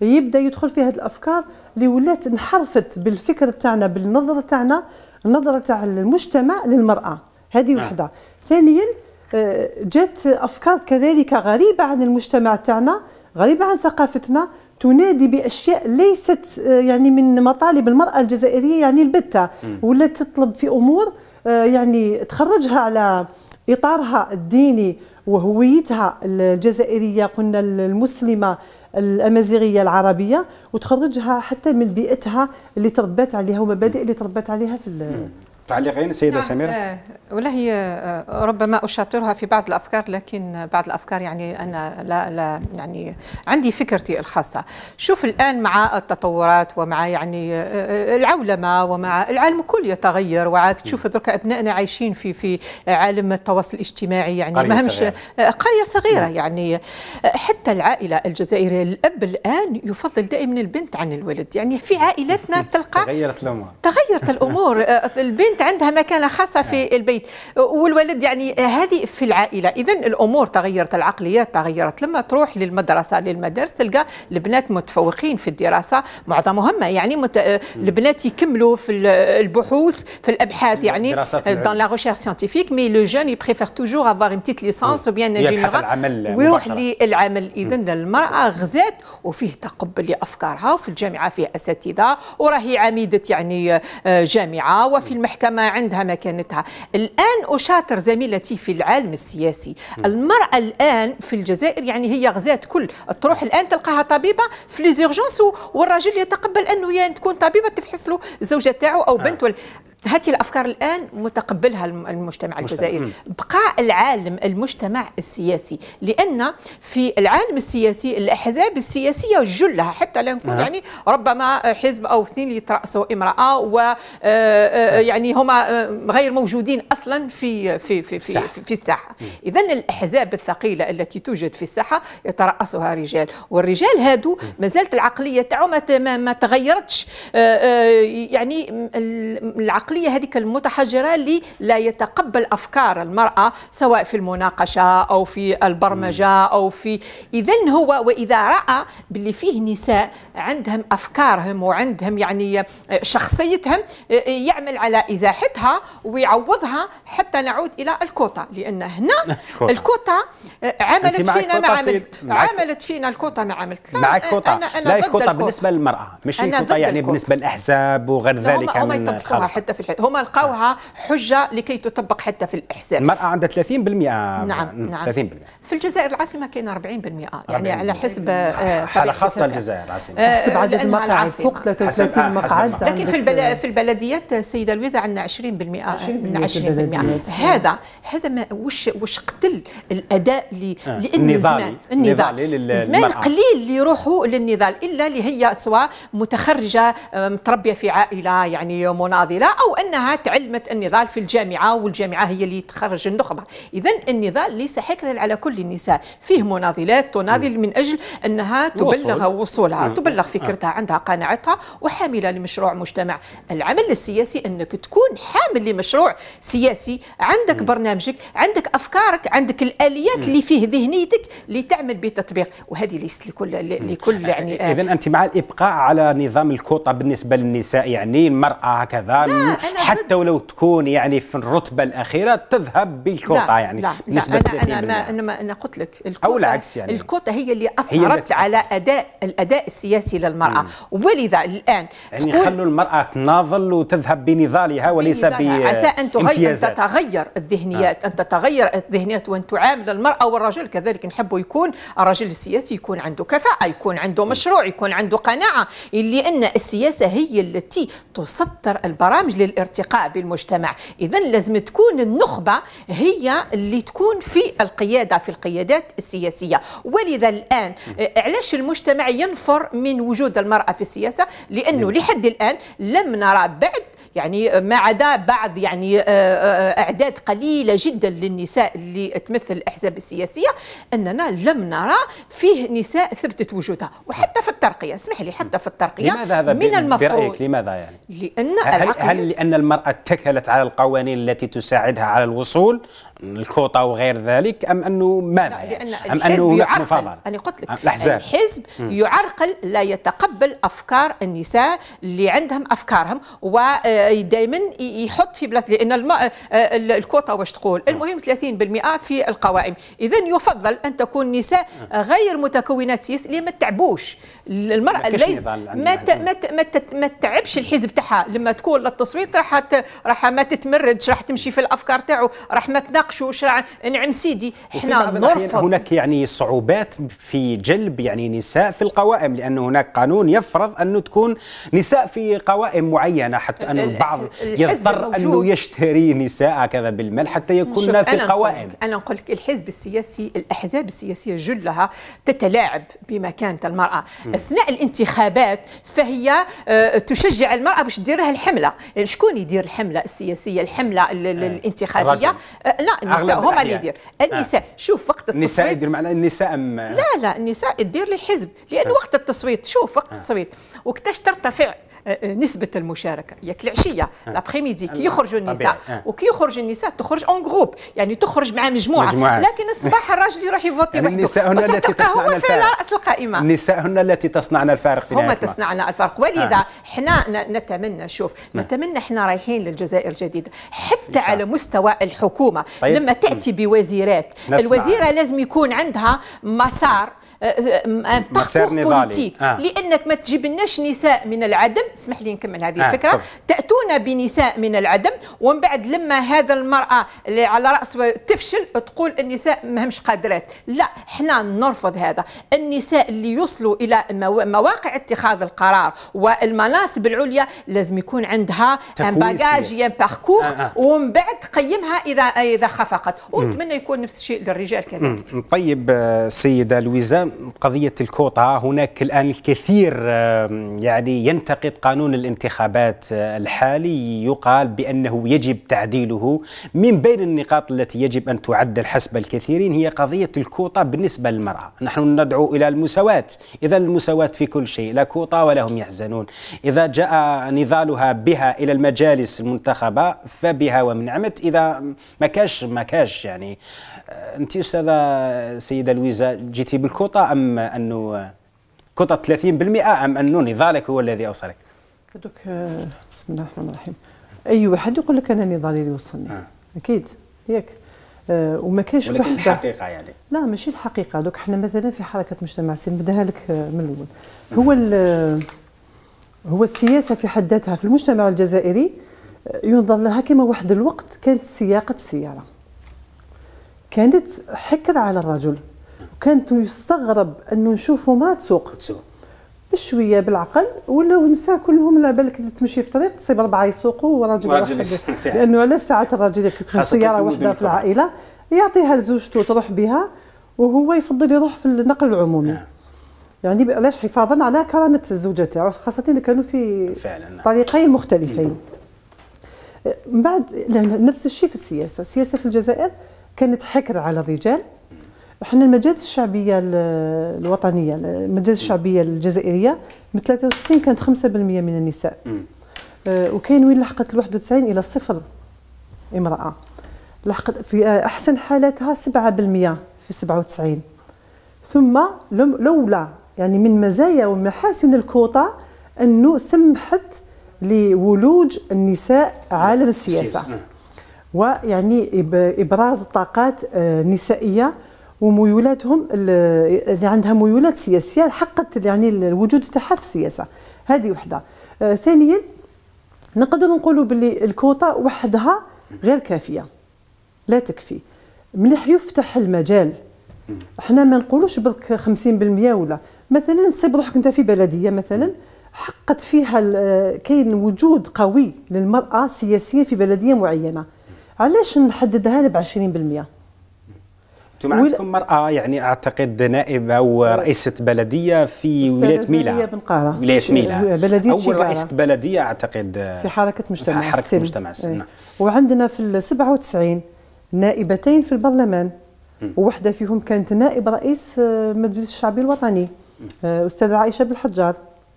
يبدا يدخل في هذه الافكار اللي ولات انحرفت بالفكر تاعنا بالنظره تاعنا النظره تاع المجتمع للمراه هذه نعم. وحده ثانيا آه، جات افكار كذلك غريبه عن المجتمع تاعنا غريبه عن ثقافتنا تنادي باشياء ليست آه، يعني من مطالب المراه الجزائريه يعني البته ولا تطلب في امور آه، يعني تخرجها على اطارها الديني وهويتها الجزائريه قلنا المسلمه الامازيغيه العربيه وتخرجها حتى من بيئتها اللي تربت عليها ومبادئ اللي تربت عليها في تعليقين سيدة نعم. سميرة آه ولا آه، هي آه، ربما أشاطرها في بعض الأفكار لكن بعض الأفكار يعني أنا لا, لا يعني عندي فكرتي الخاصة شوف الآن مع التطورات ومع يعني آه، العولمة ومع العالم كل يتغير وعاك تشوف درك أبنائنا عايشين في في عالم التواصل الاجتماعي يعني قرية مهمش صغيرة. قرية صغيرة يعني حتى العائلة الجزائرية الأب الآن يفضل دائما البنت عن الولد يعني في عائلتنا تلقى تغيرت الأمور تغيرت الأمور البنت البنت عندها مكانه خاصه في نعم. البيت والولد يعني هذه في العائله اذا الامور تغيرت العقليات تغيرت لما تروح للمدرسه للمدارس تلقى البنات متفوقين في الدراسه معظمهم يعني مت... البنات يكملوا في البحوث في الابحاث يعني دون لا ريشيرش سيانتيفيك مي لو جون يبريفير توجور افوار ان تيت ليسونس او بيان انجينيور ويروح للعمل اذا المراه غزات وفيه تقبل لافكارها وفي الجامعه فيه اساتذه وراهي عميده يعني آه، جامعه وفي المحكمه كما عندها مكانتها الآن أشاطر زميلتي في العالم السياسي المرأة الآن في الجزائر يعني هي غزات كل تروح الآن تلقاها طبيبة في ليزيرجونس والراجل يتقبل أنه يعني تكون طبيبة تفحص له زوجة تاعه أو آه. بنت آه. هذه الافكار الان متقبلها المجتمع الجزائري بقاء العالم المجتمع السياسي لان في العالم السياسي الاحزاب السياسيه جلها حتى لا نكون نعم. أه. يعني ربما حزب او اثنين يتراسوا امراه و آه، آه، نعم. يعني هما آه، غير موجودين اصلا في في في في, في, في الساحه اذا الاحزاب الثقيله التي توجد في الساحه يتراسها رجال والرجال هادو ما زالت العقليه تاعهم ما تغيرتش يعني العقليه العقليه هذيك المتحجره اللي لا يتقبل افكار المراه سواء في المناقشه او في البرمجه او في اذا هو واذا راى باللي فيه نساء عندهم افكارهم وعندهم يعني شخصيتهم يعمل على ازاحتها ويعوضها حتى نعود الى الكوتا لان هنا الكوتا عملت فينا ما عملت عملت فينا الكوتا ما عملت لا معك كوتا أنا أنا لا الكوتا بالنسبه للمراه مش الكوتا يعني بالنسبه للاحزاب وغير ذلك هم, هم يطبقوها حتى في في هما لقاوها حجه لكي تطبق حتى في الاحزاب المراه عندها 30% نعم نعم 30% في الجزائر العاصمه كاين 40% يعني على حسب حاله خاصه الجزائر العاصمه آه، حسب عدد المقاعد فوق 33 آه، آه، مقعد لكن في في البلديات السيده لويزا عندنا 20% من 20% هذا هذا ما وش وش قتل الاداء اللي لان النضال زمان قليل اللي يروحوا للنضال الا اللي هي سواء متخرجه متربيه في عائله يعني مناضله او أنها تعلمت النضال في الجامعة والجامعة هي اللي تخرج النخبة إذا النضال ليس حكرا على كل النساء فيه مناضلات تناضل من أجل أنها تبلغ وصولها تبلغ فكرتها عندها قناعتها وحاملة لمشروع مجتمع العمل السياسي أنك تكون حامل لمشروع سياسي عندك برنامجك عندك أفكارك عندك الآليات اللي فيه ذهنيتك لتعمل بتطبيق وهذه ليست لكل لكل يعني إذا أنت مع الإبقاء على نظام الكوطة بالنسبة للنساء يعني المرأة هكذا لا حتى ولو تكون يعني في الرتبه الاخيره تذهب بالكوطه يعني لا نسبه لا أنا, أنا, أنا, ما أنا قلت لك الكوطة أو العكس يعني الكوطة هي اللي أثرت هي اللي على أداء الأداء السياسي للمرأة مم. ولذا الآن يعني خلوا المرأة تناضل وتذهب بنضالها وليس ب عسى أن تغير أن تتغير الذهنيات آه. أن تتغير الذهنيات وأن تعامل المرأة والرجل كذلك نحبوا يكون الرجل السياسي يكون عنده كفاءة يكون عنده مشروع يكون عنده قناعة لأن السياسة هي التي تسطر البرامج لل الارتقاء بالمجتمع اذا لازم تكون النخبه هي اللي تكون في القياده في القيادات السياسيه ولذا الان آه، علاش المجتمع ينفر من وجود المراه في السياسه لانه نعم. لحد الان لم نرى بعد يعني آه، ما عدا بعض يعني آه، آه، أعداد قليلة جدا للنساء اللي تمثل الأحزاب السياسية أننا لم نرى فيه نساء ثبتت وجودها وحتى في الترقية اسمح لي حتى في الترقية لماذا هذا من المفروض برأيك لماذا يعني؟ لأن هل, هل لأن المرأة اتكلت على القوانين التي تساعدها على الوصول الخوطه وغير ذلك ام انه ما لا يعني؟ لان أم الحزب أنه يعرقل انا قلت لك الحزب يعرقل لا يتقبل افكار النساء اللي عندهم افكارهم ودائما يحط في بلاصه لان الم... آه، واش تقول المهم 30% في القوائم اذا يفضل ان تكون نساء غير متكونات سياسيه اللي ما تعبوش المراه ليس ما ت... ما, ت... ما, ت... ما تعبش الحزب تاعها لما تكون للتصويت راح راح ما تتمردش راح تمشي في الافكار تاعو راح ما تناقش ناقشوا شرع نعم سيدي احنا نرفض هناك يعني صعوبات في جلب يعني نساء في القوائم لأن هناك قانون يفرض أنه تكون نساء في قوائم معينة حتى أن البعض يضطر أنه يشتري نساء كذا بالمال حتى يكون في القوائم أنا نقول لك الحزب السياسي الأحزاب السياسية جلها تتلاعب بمكانة المرأة م. أثناء الانتخابات فهي آه، تشجع المرأة باش ديرها الحملة يعني شكون يدير الحملة السياسية الحملة آه، الانتخابية آه، لا النساء هما اللي يدير النساء آه. شوف وقت التصويت النساء يدير معنا النساء أم لا لا النساء يدير للحزب لأن آه. وقت التصويت شوف وقت آه. التصويت وقتاش ترتفع آه، آه، نسبه المشاركه ياك العشيه لابخي آه. ميدي كي يخرجوا النساء وكي يخرج النساء تخرج اون جروب يعني تخرج مع مجموعه مجموعات. لكن الصباح الراجل يروح يفوتي يعني وحده النساء هن التي تصنعن الفارق راس القائمه النساء هن التي تصنعن الفارق في هما تصنعن الفارق ولذا آه. احنا نتمنى شوف نعم. نتمنى احنا رايحين للجزائر الجديده حتى على مستوى الحكومه طيب. لما تاتي بوزيرات الوزيره لازم يكون عندها مسار ان باركور بوليتيك آه. لانك ما تجيب لناش نساء من العدم اسمح لي نكمل هذه آه، الفكره آه. تاتون بنساء من العدم ومن بعد لما هذا المراه اللي على راس تفشل تقول النساء ماهمش قادرات لا احنا نرفض هذا النساء اللي يوصلوا الى مواقع اتخاذ القرار والمناصب العليا لازم يكون عندها ان باجاج ان باركور آه. ومن بعد تقيمها اذا اذا خفقت ونتمنى يكون نفس الشيء للرجال كذلك طيب آه، سيده لويزان قضية الكوطة هناك الآن الكثير يعني ينتقد قانون الانتخابات آه، الحالي يقال بأنه يجب تعديله من بين النقاط التي يجب أن تعدل حسب الكثيرين هي قضية الكوطة بالنسبة للمرأة نحن ندعو إلى المساواة إذا المساواة في كل شيء لا كوطة ولا هم يحزنون إذا جاء نضالها بها إلى المجالس المنتخبة فبها ومن إذا ما كاش ما كاش يعني انت استاذه سيده لويزا جيتي بالكوطه ام انه كوطه 30% ام انه نضالك هو الذي اوصلك؟ دوك آه، بسم الله الرحمن الرحيم اي واحد يقول لك انا نضالي اللي وصلني آه. اكيد ياك آه وما كاينش ولكن وحده الحقيقه يعني لا ماشي الحقيقه دوك حنا مثلا في حركه مجتمع سين بداها لك آه، من الاول هو آه، هو السياسه في حد ذاتها في المجتمع الجزائري ينظر لها كما واحد الوقت كانت سياقه السياره كانت حكر على الرجل وكانت يستغرب انه نشوفه ما تسوق تسوق بشويه بالعقل ولاو نساء كلهم على بالك تمشي في طريق تصيب اربعه يسوقوا وراجل واحد لانه على ساعات الراجل يكون سياره واحده في العائله يعطيها لزوجته تروح بها وهو يفضل يروح في النقل العمومي نعم. يعني علاش حفاظا على كرامه الزوجه تاعو خاصه اللي كانوا في فعلا. نعم. طريقين مختلفين من نعم. بعد نفس الشيء في السياسه السياسه في الجزائر كانت حكر على الرجال احنا المجالس الشعبيه الوطنيه المجالس الشعبيه الجزائريه من 63 كانت 5% من النساء آه، وكاين وين لحقت ال 91 الى صفر امراه لحقت في احسن حالاتها 7% في 97 ثم لولا يعني من مزايا ومحاسن الكوطه انه سمحت لولوج النساء عالم السياسه ويعني ابراز طاقات آه، نسائيه وميولاتهم اللي يعني عندها ميولات سياسيه حقت يعني الوجود تاعها في السياسه هذه وحده آه، ثانيا نقدروا نقولوا باللي الكوطا وحدها غير كافيه لا تكفي مليح يفتح المجال احنا ما نقولوش برك 50% ولا مثلا تصيب روحك انت في بلديه مثلا حقت فيها كاين وجود قوي للمراه سياسيا في بلديه معينه علاش نحددها ب 20% انتم عندكم مرأة يعني أعتقد نائبة ورئيسة بلدية في ولاية ميلا بن قارة ولاية ميلا بلدية أول رئيسة بلدية أعتقد في حركة مجتمع في حركة السن. مجتمع السن إيه. نعم. وعندنا في 97 نائبتين في البرلمان وواحدة فيهم كانت نائب رئيس المجلس آه، الشعبي الوطني آه، أستاذة عائشة بالحجار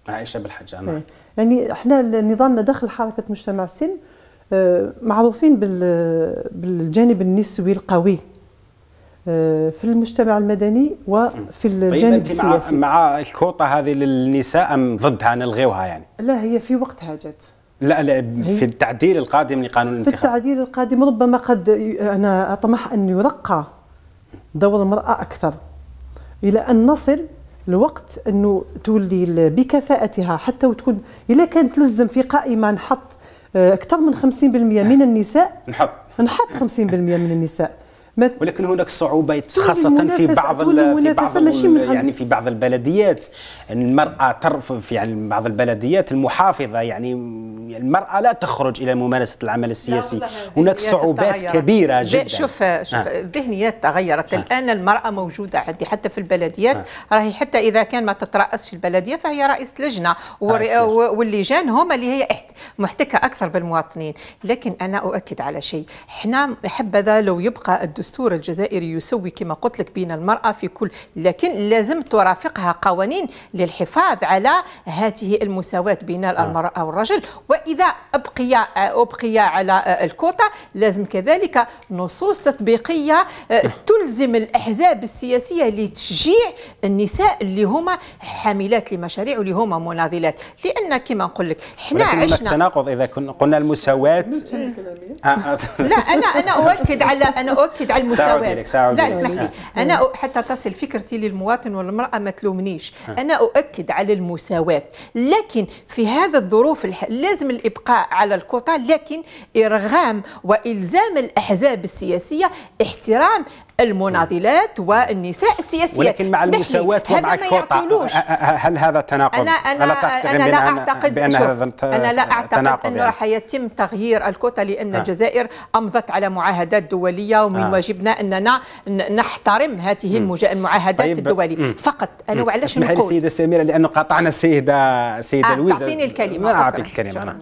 عائشة بالحجار نعم إيه. يعني احنا نظامنا داخل حركة مجتمع السن آه، معروفين بالجانب النسوي القوي آه، في المجتمع المدني وفي طيب، الجانب السياسي مع, مع الكوطة هذه للنساء أم ضدها نلغيوها يعني؟ لا هي في وقتها جت لا لا في التعديل القادم لقانون الانتخاب في التعديل القادم ربما قد أنا أطمح أن يرقى دور المرأة أكثر إلى أن نصل الوقت أنه تولي بكفاءتها حتى وتكون إذا كانت لزم في قائمة نحط اكثر من 50% من النساء نحط نحط 50% من النساء ولكن هناك صعوبات خاصه في بعض في بعض يعني في بعض البلديات يعني المراه ترفض يعني بعض البلديات المحافظه يعني المراه لا تخرج الى ممارسه العمل السياسي هناك صعوبات تغيرت. كبيره جدا شوف شوف الذهنيات تغيرت آه. الان المراه موجوده عندي حتى في البلديات آه. راهي حتى اذا كان ما تتراسش البلديه فهي رئيس لجنه واللجان هما اللي هي محتكه اكثر بالمواطنين لكن انا اؤكد على شيء احنا حبذا لو يبقى الدستور الدستور الجزائري يسوي كما قلت لك بين المرأة في كل لكن لازم ترافقها قوانين للحفاظ على هذه المساواة بين نعم. المرأة والرجل وإذا أبقي أبقي على الكوتا لازم كذلك نصوص تطبيقية نعم. تلزم الأحزاب السياسية لتشجيع النساء اللي هما حاملات لمشاريع واللي هما مناضلات لأن كما نقول لك حنا عشنا التناقض إذا كنا قلنا المساواة آه، آه. لا أنا أنا أؤكد على أنا أؤكد تاع المساواه لا اسمح لي آه. انا حتى تصل فكرتي للمواطن والمراه ما تلومنيش آه. انا اؤكد على المساواه لكن في هذا الظروف لازم الابقاء على الكوطا لكن ارغام والزام الاحزاب السياسيه احترام المناضلات والنساء السياسيات ولكن مع المساواة ومع الكوطة هل هذا تناقض؟ أنا, أنا, أنا لا أعتقد بأن هذا أنا لا أعتقد يعني؟ أنه راح يتم تغيير الكوطة لأن أه. الجزائر أمضت على معاهدات دولية ومن أه. واجبنا أننا نحترم هذه المعاهدات طيب. الدولية فقط أنا وعلاش نقول السيدة سميرة لأنه قاطعنا السيدة السيدة آه، لويزا تعطيني الكلمة أعطيك الكلمة أنا نعم.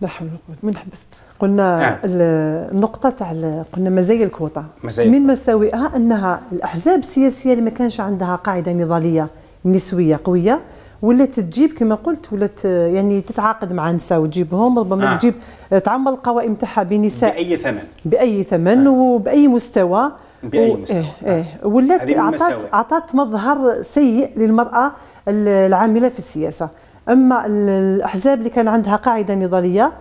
لا حول ولا قوه من حبست قلنا آه. النقطه تاع قلنا مزايا الكوطه مزايا من مساوئها انها الاحزاب السياسيه اللي ما كانش عندها قاعده نضاليه نسويه قويه ولا تجيب كما قلت ولا يعني تتعاقد مع نساء وتجيبهم ربما آه. تجيب تعمر القوائم تاعها بنساء باي ثمن باي ثمن آه. وباي مستوى باي و... مستوى إيه، آه. آه. ولات اعطت اعطت مظهر سيء للمراه العامله في السياسه اما الاحزاب اللي كان عندها قاعده نضاليه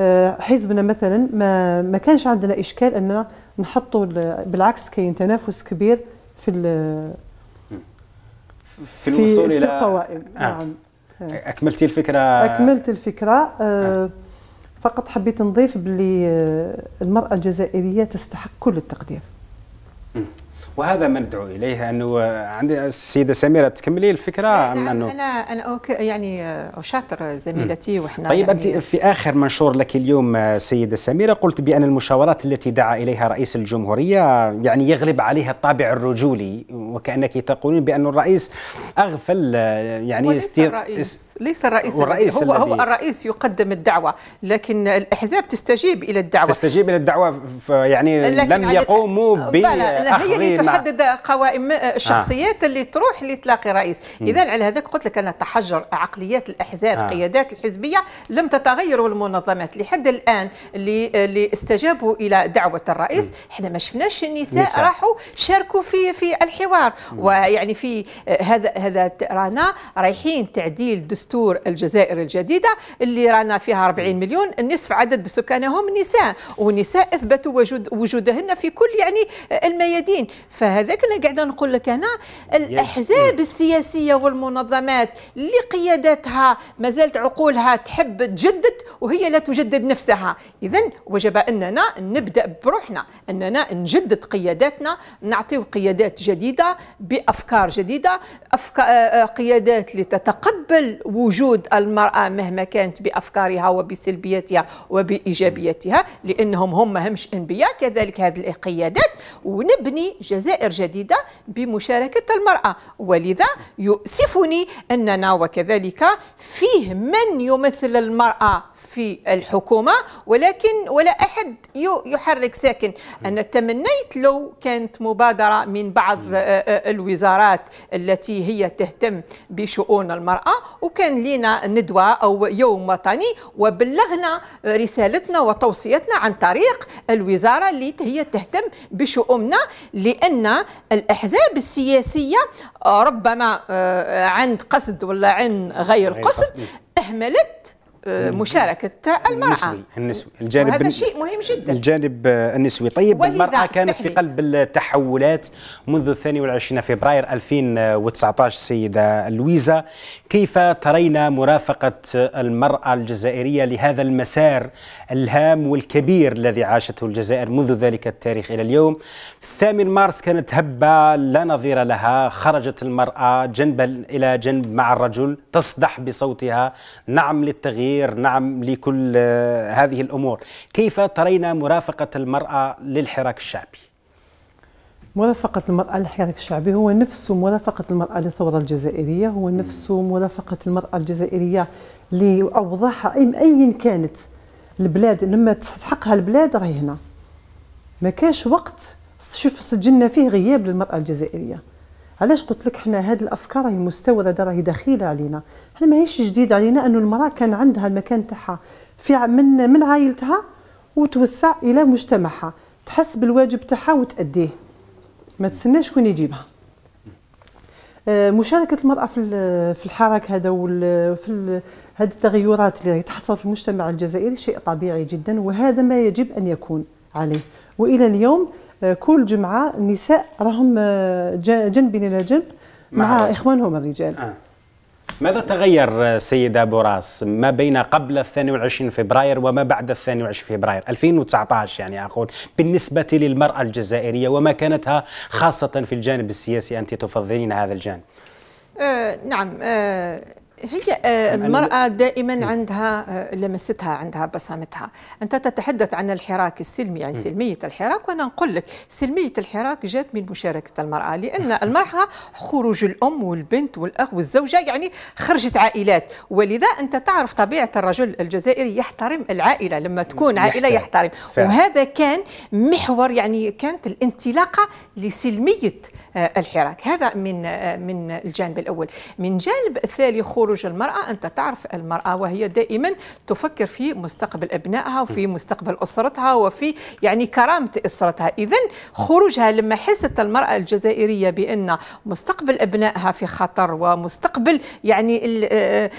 آه، حزبنا مثلا ما ما كانش عندنا اشكال اننا نحطوا بالعكس كاين تنافس كبير في في الوصول الى في القوائم آه. نعم اكملتي الفكره اكملت الفكره آه. آه. فقط حبيت نضيف باللي آه، المراه الجزائريه تستحق كل التقدير م. وهذا ما ندعو اليه انه عندي السيده سميره تكملي الفكره عن نعم، انه انا انا اوكي يعني اشاطر زميلتي واحنا طيب يعني انت في اخر منشور لك اليوم سيده سميره قلت بان المشاورات التي دعا اليها رئيس الجمهوريه يعني يغلب عليها الطابع الرجولي وكانك تقولين بان الرئيس اغفل يعني ليس الرئيس ليس الرئيس, الرئيس هو هو الرئيس يقدم الدعوه لكن الاحزاب تستجيب الى الدعوه تستجيب الى الدعوه يعني لم يقوموا ب تحدد قوائم الشخصيات آه. اللي تروح اللي تلاقي رئيس اذا على هذاك قلت لك انا تحجر عقليات الاحزاب آه. القيادات الحزبيه لم تتغير والمنظمات لحد الان اللي اللي استجابوا الى دعوه الرئيس احنا ما شفناش النساء راحوا شاركوا في في الحوار ويعني في هذا هذا رانا رايحين تعديل دستور الجزائر الجديده اللي رانا فيها 40 مليون نصف عدد سكانهم نساء والنساء اثبتوا وجود وجودهن في كل يعني الميادين فهذاك انا قاعده نقول لك انا الاحزاب السياسيه والمنظمات اللي قياداتها ما زالت عقولها تحب تجدد وهي لا تجدد نفسها اذا وجب اننا نبدا بروحنا اننا نجدد قياداتنا نعطيو قيادات جديده بافكار جديده أفكار آه، آه، قيادات لتتقبل وجود المراه مهما كانت بافكارها وبسلبياتها وبايجابياتها لانهم هم همش انبياء كذلك هذه القيادات ونبني جزء جزائر جديدة بمشاركة المرأة ولذا يؤسفني أننا وكذلك فيه من يمثل المرأة في الحكومة ولكن ولا أحد يحرك ساكن أنا تمنيت لو كانت مبادرة من بعض آه، آه، الوزارات التي هي تهتم بشؤون المرأة وكان لنا ندوة أو يوم وطني وبلغنا رسالتنا وتوصيتنا عن طريق الوزارة اللي هي تهتم بشؤوننا لأن الأحزاب السياسية ربما آه، عند قصد ولا عن غير قصد أهملت آه، مشاركة المرأة النسوي, النسوي. الجانب هذا شيء مهم جدا الجانب آه، النسوي طيب المرأة كانت في قلب التحولات منذ الثاني والعشرين فبراير 2019 السيدة لويزا كيف ترين مرافقة المرأة الجزائرية لهذا المسار الهام والكبير الذي عاشته الجزائر منذ ذلك التاريخ إلى اليوم 8 مارس كانت هبة لا نظير لها خرجت المرأة جنبا إلى جنب مع الرجل تصدح بصوتها نعم للتغيير التغيير نعم لكل آه، هذه الأمور كيف ترين مرافقة المرأة للحراك الشعبي؟ مرافقة المرأة للحراك الشعبي هو نفس مرافقة المرأة للثورة الجزائرية هو نفس مرافقة المرأة الجزائرية لأوضاعها أيا كانت البلاد لما تحقها البلاد راهي هنا ما كاش وقت شوف سجلنا فيه غياب للمرأة الجزائرية علاش قلت لك حنا هاد الافكار راهي مستورده راهي دخيله علينا حنا ماهيش جديد علينا انه المراه كان عندها المكان تاعها في من من عائلتها وتوسع الى مجتمعها تحس بالواجب تاعها وتاديه ما تستناش شكون يجيبها آه، مشاركه المراه في في الحراك هذا وفي هذه التغيرات اللي تحصل في المجتمع الجزائري شيء طبيعي جدا وهذا ما يجب ان يكون عليه والى اليوم كل جمعه النساء راهم آه، جنب الى جنب مع, مع اخوانهم الرجال آه. ماذا تغير آه، سيده بوراس ما بين قبل 22 فبراير وما بعد 22 فبراير 2019 يعني اقول بالنسبه للمراه الجزائريه ومكانتها خاصه في الجانب السياسي انت تفضلين هذا الجانب آه نعم آه هي آه، المرأة دائما إيه. عندها آه، لمستها عندها بصمتها أنت تتحدث عن الحراك السلمي عن يعني إيه. سلمية الحراك وأنا نقول لك سلمية الحراك جات من مشاركة المرأة لأن المرأة خروج الأم والبنت والأخ والزوجة يعني خرجت عائلات ولذا أنت تعرف طبيعة الرجل الجزائري يحترم العائلة لما تكون عائلة يحترم فعلا. وهذا كان محور يعني كانت الانطلاقة لسلمية آه، الحراك هذا من آه، من الجانب الاول من جانب الثاني خروج المراه انت تعرف المراه وهي دائما تفكر في مستقبل ابنائها وفي مستقبل اسرتها وفي يعني كرامه اسرتها اذا خروجها لما حست المراه الجزائريه بان مستقبل ابنائها في خطر ومستقبل يعني آه،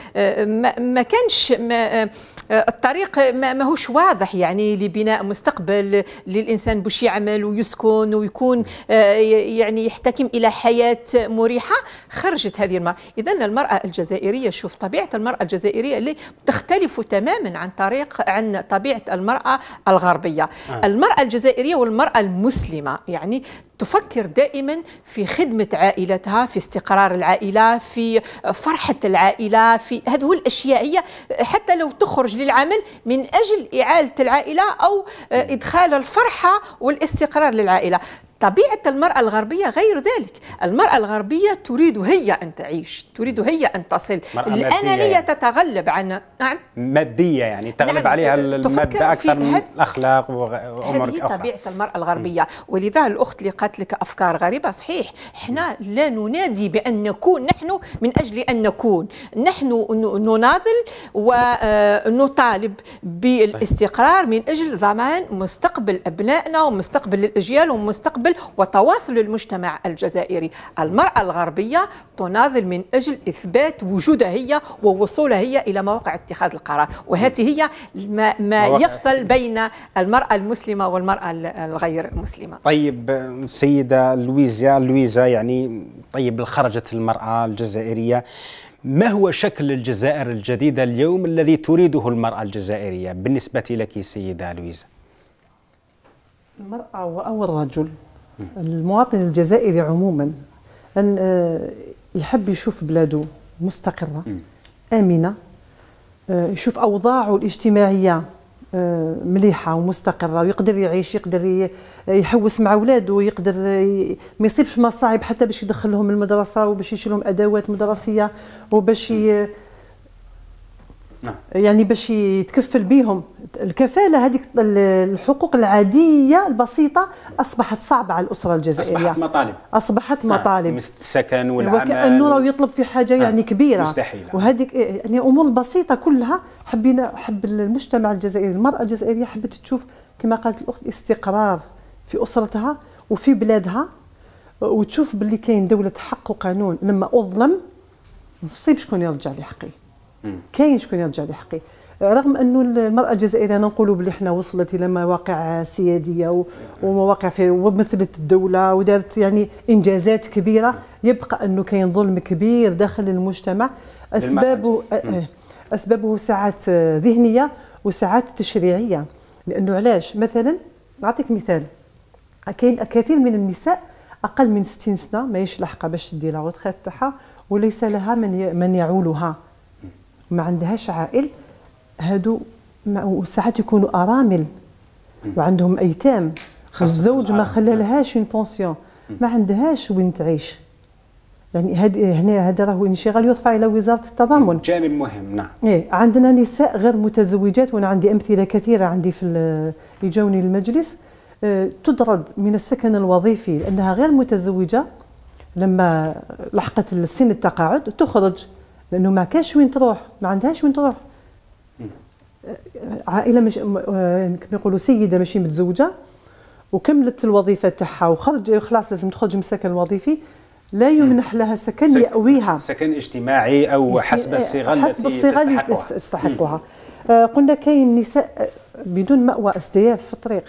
ما كانش ما الطريق ما ماهوش واضح يعني لبناء مستقبل للانسان باش يعمل ويسكن ويكون يعني يحتاج تحتكم الى حياه مريحه خرجت هذه المراه اذا المراه الجزائريه شوف طبيعه المراه الجزائريه اللي تختلف تماما عن طريق عن طبيعه المراه الغربيه آه. المراه الجزائريه والمراه المسلمه يعني تفكر دائما في خدمه عائلتها في استقرار العائله في فرحه العائله في هذه الاشياء هي حتى لو تخرج للعمل من اجل اعاله العائله او آه، ادخال الفرحه والاستقرار للعائله طبيعة المرأة الغربية غير ذلك المرأة الغربية تريد هي أن تعيش تريد هي أن تصل الأنانية يعني. تتغلب عن نعم مادية يعني تغلب نعم. عليها المادة أكثر من هد... الأخلاق وأمور هذه أخرى. طبيعة المرأة الغربية م. ولذا الأخت اللي قالت لك أفكار غريبة صحيح إحنا لا ننادي بأن نكون نحن من أجل أن نكون نحن نناضل ونطالب آه، طيب. بالاستقرار من أجل ضمان مستقبل أبنائنا ومستقبل الأجيال ومستقبل القبل وتواصل المجتمع الجزائري المرأة الغربية تناضل من أجل إثبات وجودها هي ووصولها هي إلى مواقع اتخاذ القرار وهذه هي ما, ما يفصل بين المرأة المسلمة والمرأة الغير مسلمة طيب سيدة لويزا لويزا يعني طيب خرجت المرأة الجزائرية ما هو شكل الجزائر الجديدة اليوم الذي تريده المرأة الجزائرية بالنسبة لك سيدة لويزا المرأة أو الرجل المواطن الجزائري عموما أن آه، يحب يشوف بلاده مستقرة آمنة آه، يشوف أوضاعه الاجتماعية آه، مليحه ومستقره ويقدر يعيش يقدر يحوس مع اولاده يقدر ما يصيبش مصاعب حتى باش يدخلهم المدرسه وباش يشيلهم ادوات مدرسيه وباش نعم. يعني باش يتكفل بهم الكفاله هذيك الحقوق العاديه البسيطه اصبحت صعبه على الاسره الجزائريه اصبحت مطالب اصبحت نعم. مطالب السكن والعمل وكانه راه يطلب في حاجه نعم. يعني كبيره مستحيل وهذيك يعني امور بسيطه كلها حبينا حب المجتمع الجزائري المراه الجزائريه حبت تشوف كما قالت الاخت استقرار في اسرتها وفي بلادها وتشوف باللي كاين دوله حق وقانون لما اظلم نصيب شكون يرجع لي حقي كاين شكون يرجع لحقي رغم انه المراه الجزائريه نقولوا بلي حنا وصلت الى مواقع سياديه ومواقع في ومثلت الدوله ودارت يعني انجازات كبيره يبقى انه كاين ظلم كبير داخل المجتمع اسبابه إيه. اسبابه ساعات ذهنيه وساعات تشريعيه لانه علاش مثلا نعطيك مثال كاين كثير من النساء اقل من 60 سنه ماهيش لاحقه باش تدي لا تاعها وليس لها من من يعولها ما عندهاش عائل هادو وساعات يكونوا ارامل وعندهم ايتام الزوج ما خلالهاش اون بونسيون ما عندهاش وين تعيش يعني هاد هنا هذا راهو انشغال يرفع الى وزاره التضامن جانب مهم نعم ايه عندنا نساء غير متزوجات وانا عندي امثله كثيره عندي في يجوني المجلس اه تطرد من السكن الوظيفي لانها غير متزوجه لما لحقت السن التقاعد تخرج لانه ما كانش وين تروح ما عندهاش وين تروح عائله مش آه، كما يقولوا سيده ماشي متزوجه وكملت الوظيفه تاعها وخرج خلاص لازم تخرج من السكن الوظيفي لا يمنح لها سكن سك... يأويها سكن اجتماعي أو حسب آه، الصيغة حسب الصيغة اللي تستحقها آه، قلنا كاين نساء بدون مأوى ازدياف في الطريق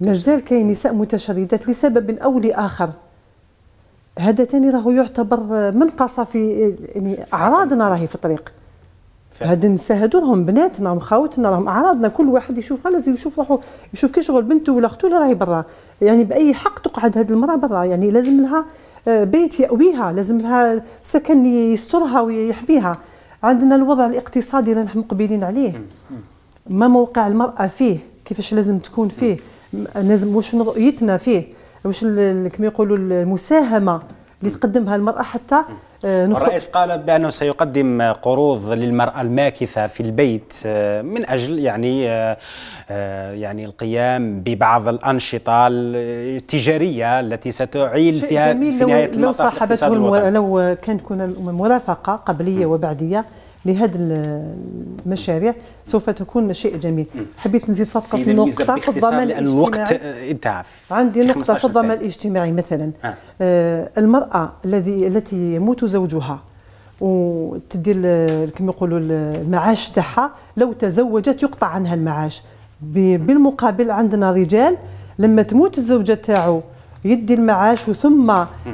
مازال كاين نساء متشردات لسبب أو لآخر هذا ثاني راهو يعتبر منقصه في يعني اعراضنا راهي في الطريق هاد النساء هادو راهم بناتنا راهم خاوتنا راهم اعراضنا كل واحد يشوفها لازم يشوف روحو يشوف كي شغل بنته ولا اخته راهي برا يعني باي حق تقعد هاد المراه برا يعني لازم لها آه، بيت ياويها لازم لها سكن يسترها ويحميها عندنا الوضع الاقتصادي اللي نحن مقبلين عليه ما موقع المراه فيه كيفاش لازم تكون فيه لازم واش رؤيتنا فيه واش كما يقولوا المساهمه اللي تقدمها المراه حتى آه، الرئيس قال بانه سيقدم قروض للمراه الماكثه في البيت آه، من اجل يعني آه، يعني القيام ببعض الانشطه التجاريه التي ستعيل فيها في نهايه المطاف لو صاحبته لو كانت تكون المرافقه قبليه وبعديه لهذه المشاريع سوف تكون شيء جميل حبيت نزيد فقط نقطه في الضمان الاجتماعي الوقت عندي نقطه في الضمان الاجتماعي مثلا آه. آه المراه الذي التي يموت زوجها وتدي كما يقولوا المعاش تاعها لو تزوجت يقطع عنها المعاش بالمقابل عندنا رجال لما تموت الزوجه تاعو يدي المعاش وثم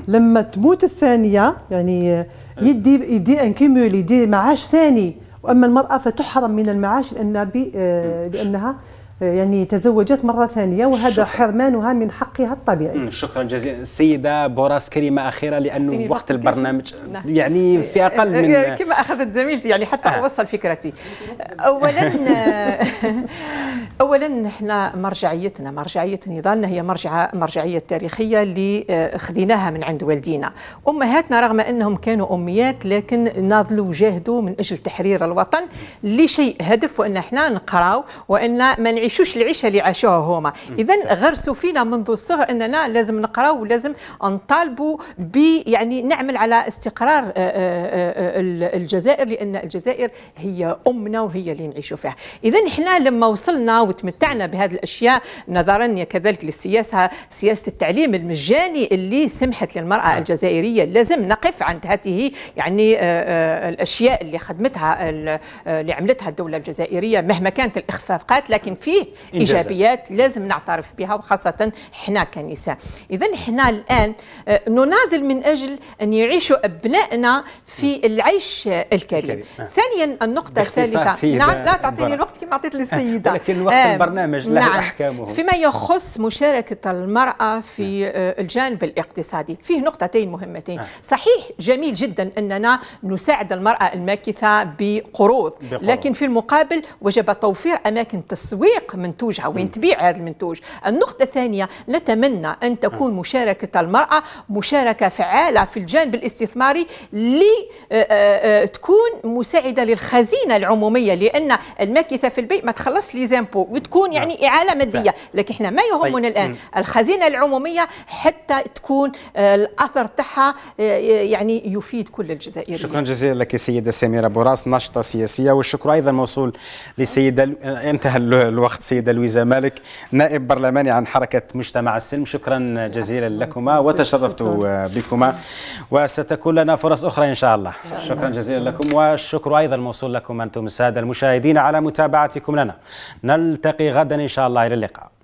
لما تموت الثانيه يعني يدي يدي ان كيمول يدي معاش ثاني واما المراه فتحرم من المعاش لان لانها آه، يعني تزوجت مرة ثانية وهذا شكرا. حرمانها من حقها الطبيعي شكرا جزيلا السيدة بوراس كلمة أخيرة لأنه وقت البرنامج نعم. يعني في أقل من أه، أه، كما أخذت زميلتي يعني حتى آه. أوصل فكرتي أولا أولا احنا مرجعيتنا مرجعية نضالنا هي مرجع مرجعية تاريخية اللي آه، خديناها من عند والدينا أمهاتنا رغم أنهم كانوا أميات لكن ناضلوا وجاهدوا من أجل تحرير الوطن لشيء هدف وأن احنا نقراو وأن ما نعيش يعيشوش العيشه اللي عاشوها هما اذا غرسوا فينا منذ الصغر اننا لازم نقراو ولازم نطالبوا ب يعني نعمل على استقرار آه، آه، آه، الجزائر لان الجزائر هي امنا وهي اللي نعيشوا فيها اذا احنا لما وصلنا وتمتعنا بهذه الاشياء نظرا كذلك للسياسه سياسه التعليم المجاني اللي سمحت للمراه نعم. الجزائريه لازم نقف عند هذه يعني الاشياء اللي خدمتها اللي عملتها الدوله الجزائريه مهما كانت الاخفاقات لكن في فيه إنجازة. ايجابيات لازم نعترف بها وخاصه احنا كنساء اذا احنا الان آه، نناضل من اجل ان يعيشوا ابنائنا في العيش الكريم آه. ثانيا النقطه الثالثه نعم لا تعطيني الوقت كما اعطيت للسيده لكن الوقت آه. البرنامج له نعم. احكامه فيما يخص مشاركه المراه في نعم. آه. الجانب الاقتصادي فيه نقطتين مهمتين آه. صحيح جميل جدا اننا نساعد المراه الماكثه بقروض. بقروض لكن في المقابل وجب توفير اماكن تسويق تخلق منتوجها وين تبيع هذا المنتوج النقطة الثانية نتمنى أن تكون آه. مشاركة المرأة مشاركة فعالة في الجانب الاستثماري لتكون آه، آه، مساعدة للخزينة العمومية لأن الماكثة في البيت ما تخلصش لي زامبو وتكون يعني نعم. إعالة مادية لكن احنا ما يهمنا طيب. الآن الخزينة العمومية حتى تكون الأثر تاعها يعني يفيد كل الجزائريين شكرا جزيلا لك سيدة سميرة بوراس ناشطة سياسية والشكر أيضا موصول لسيدة انتهى الوقت الوقت السيده لويزا مالك نائب برلماني عن حركه مجتمع السلم شكرا جزيلا لكما وتشرفت بكما وستكون لنا فرص اخرى ان شاء الله شكرا جزيلا لكم والشكر ايضا موصول لكم انتم الساده المشاهدين على متابعتكم لنا نلتقي غدا ان شاء الله الى اللقاء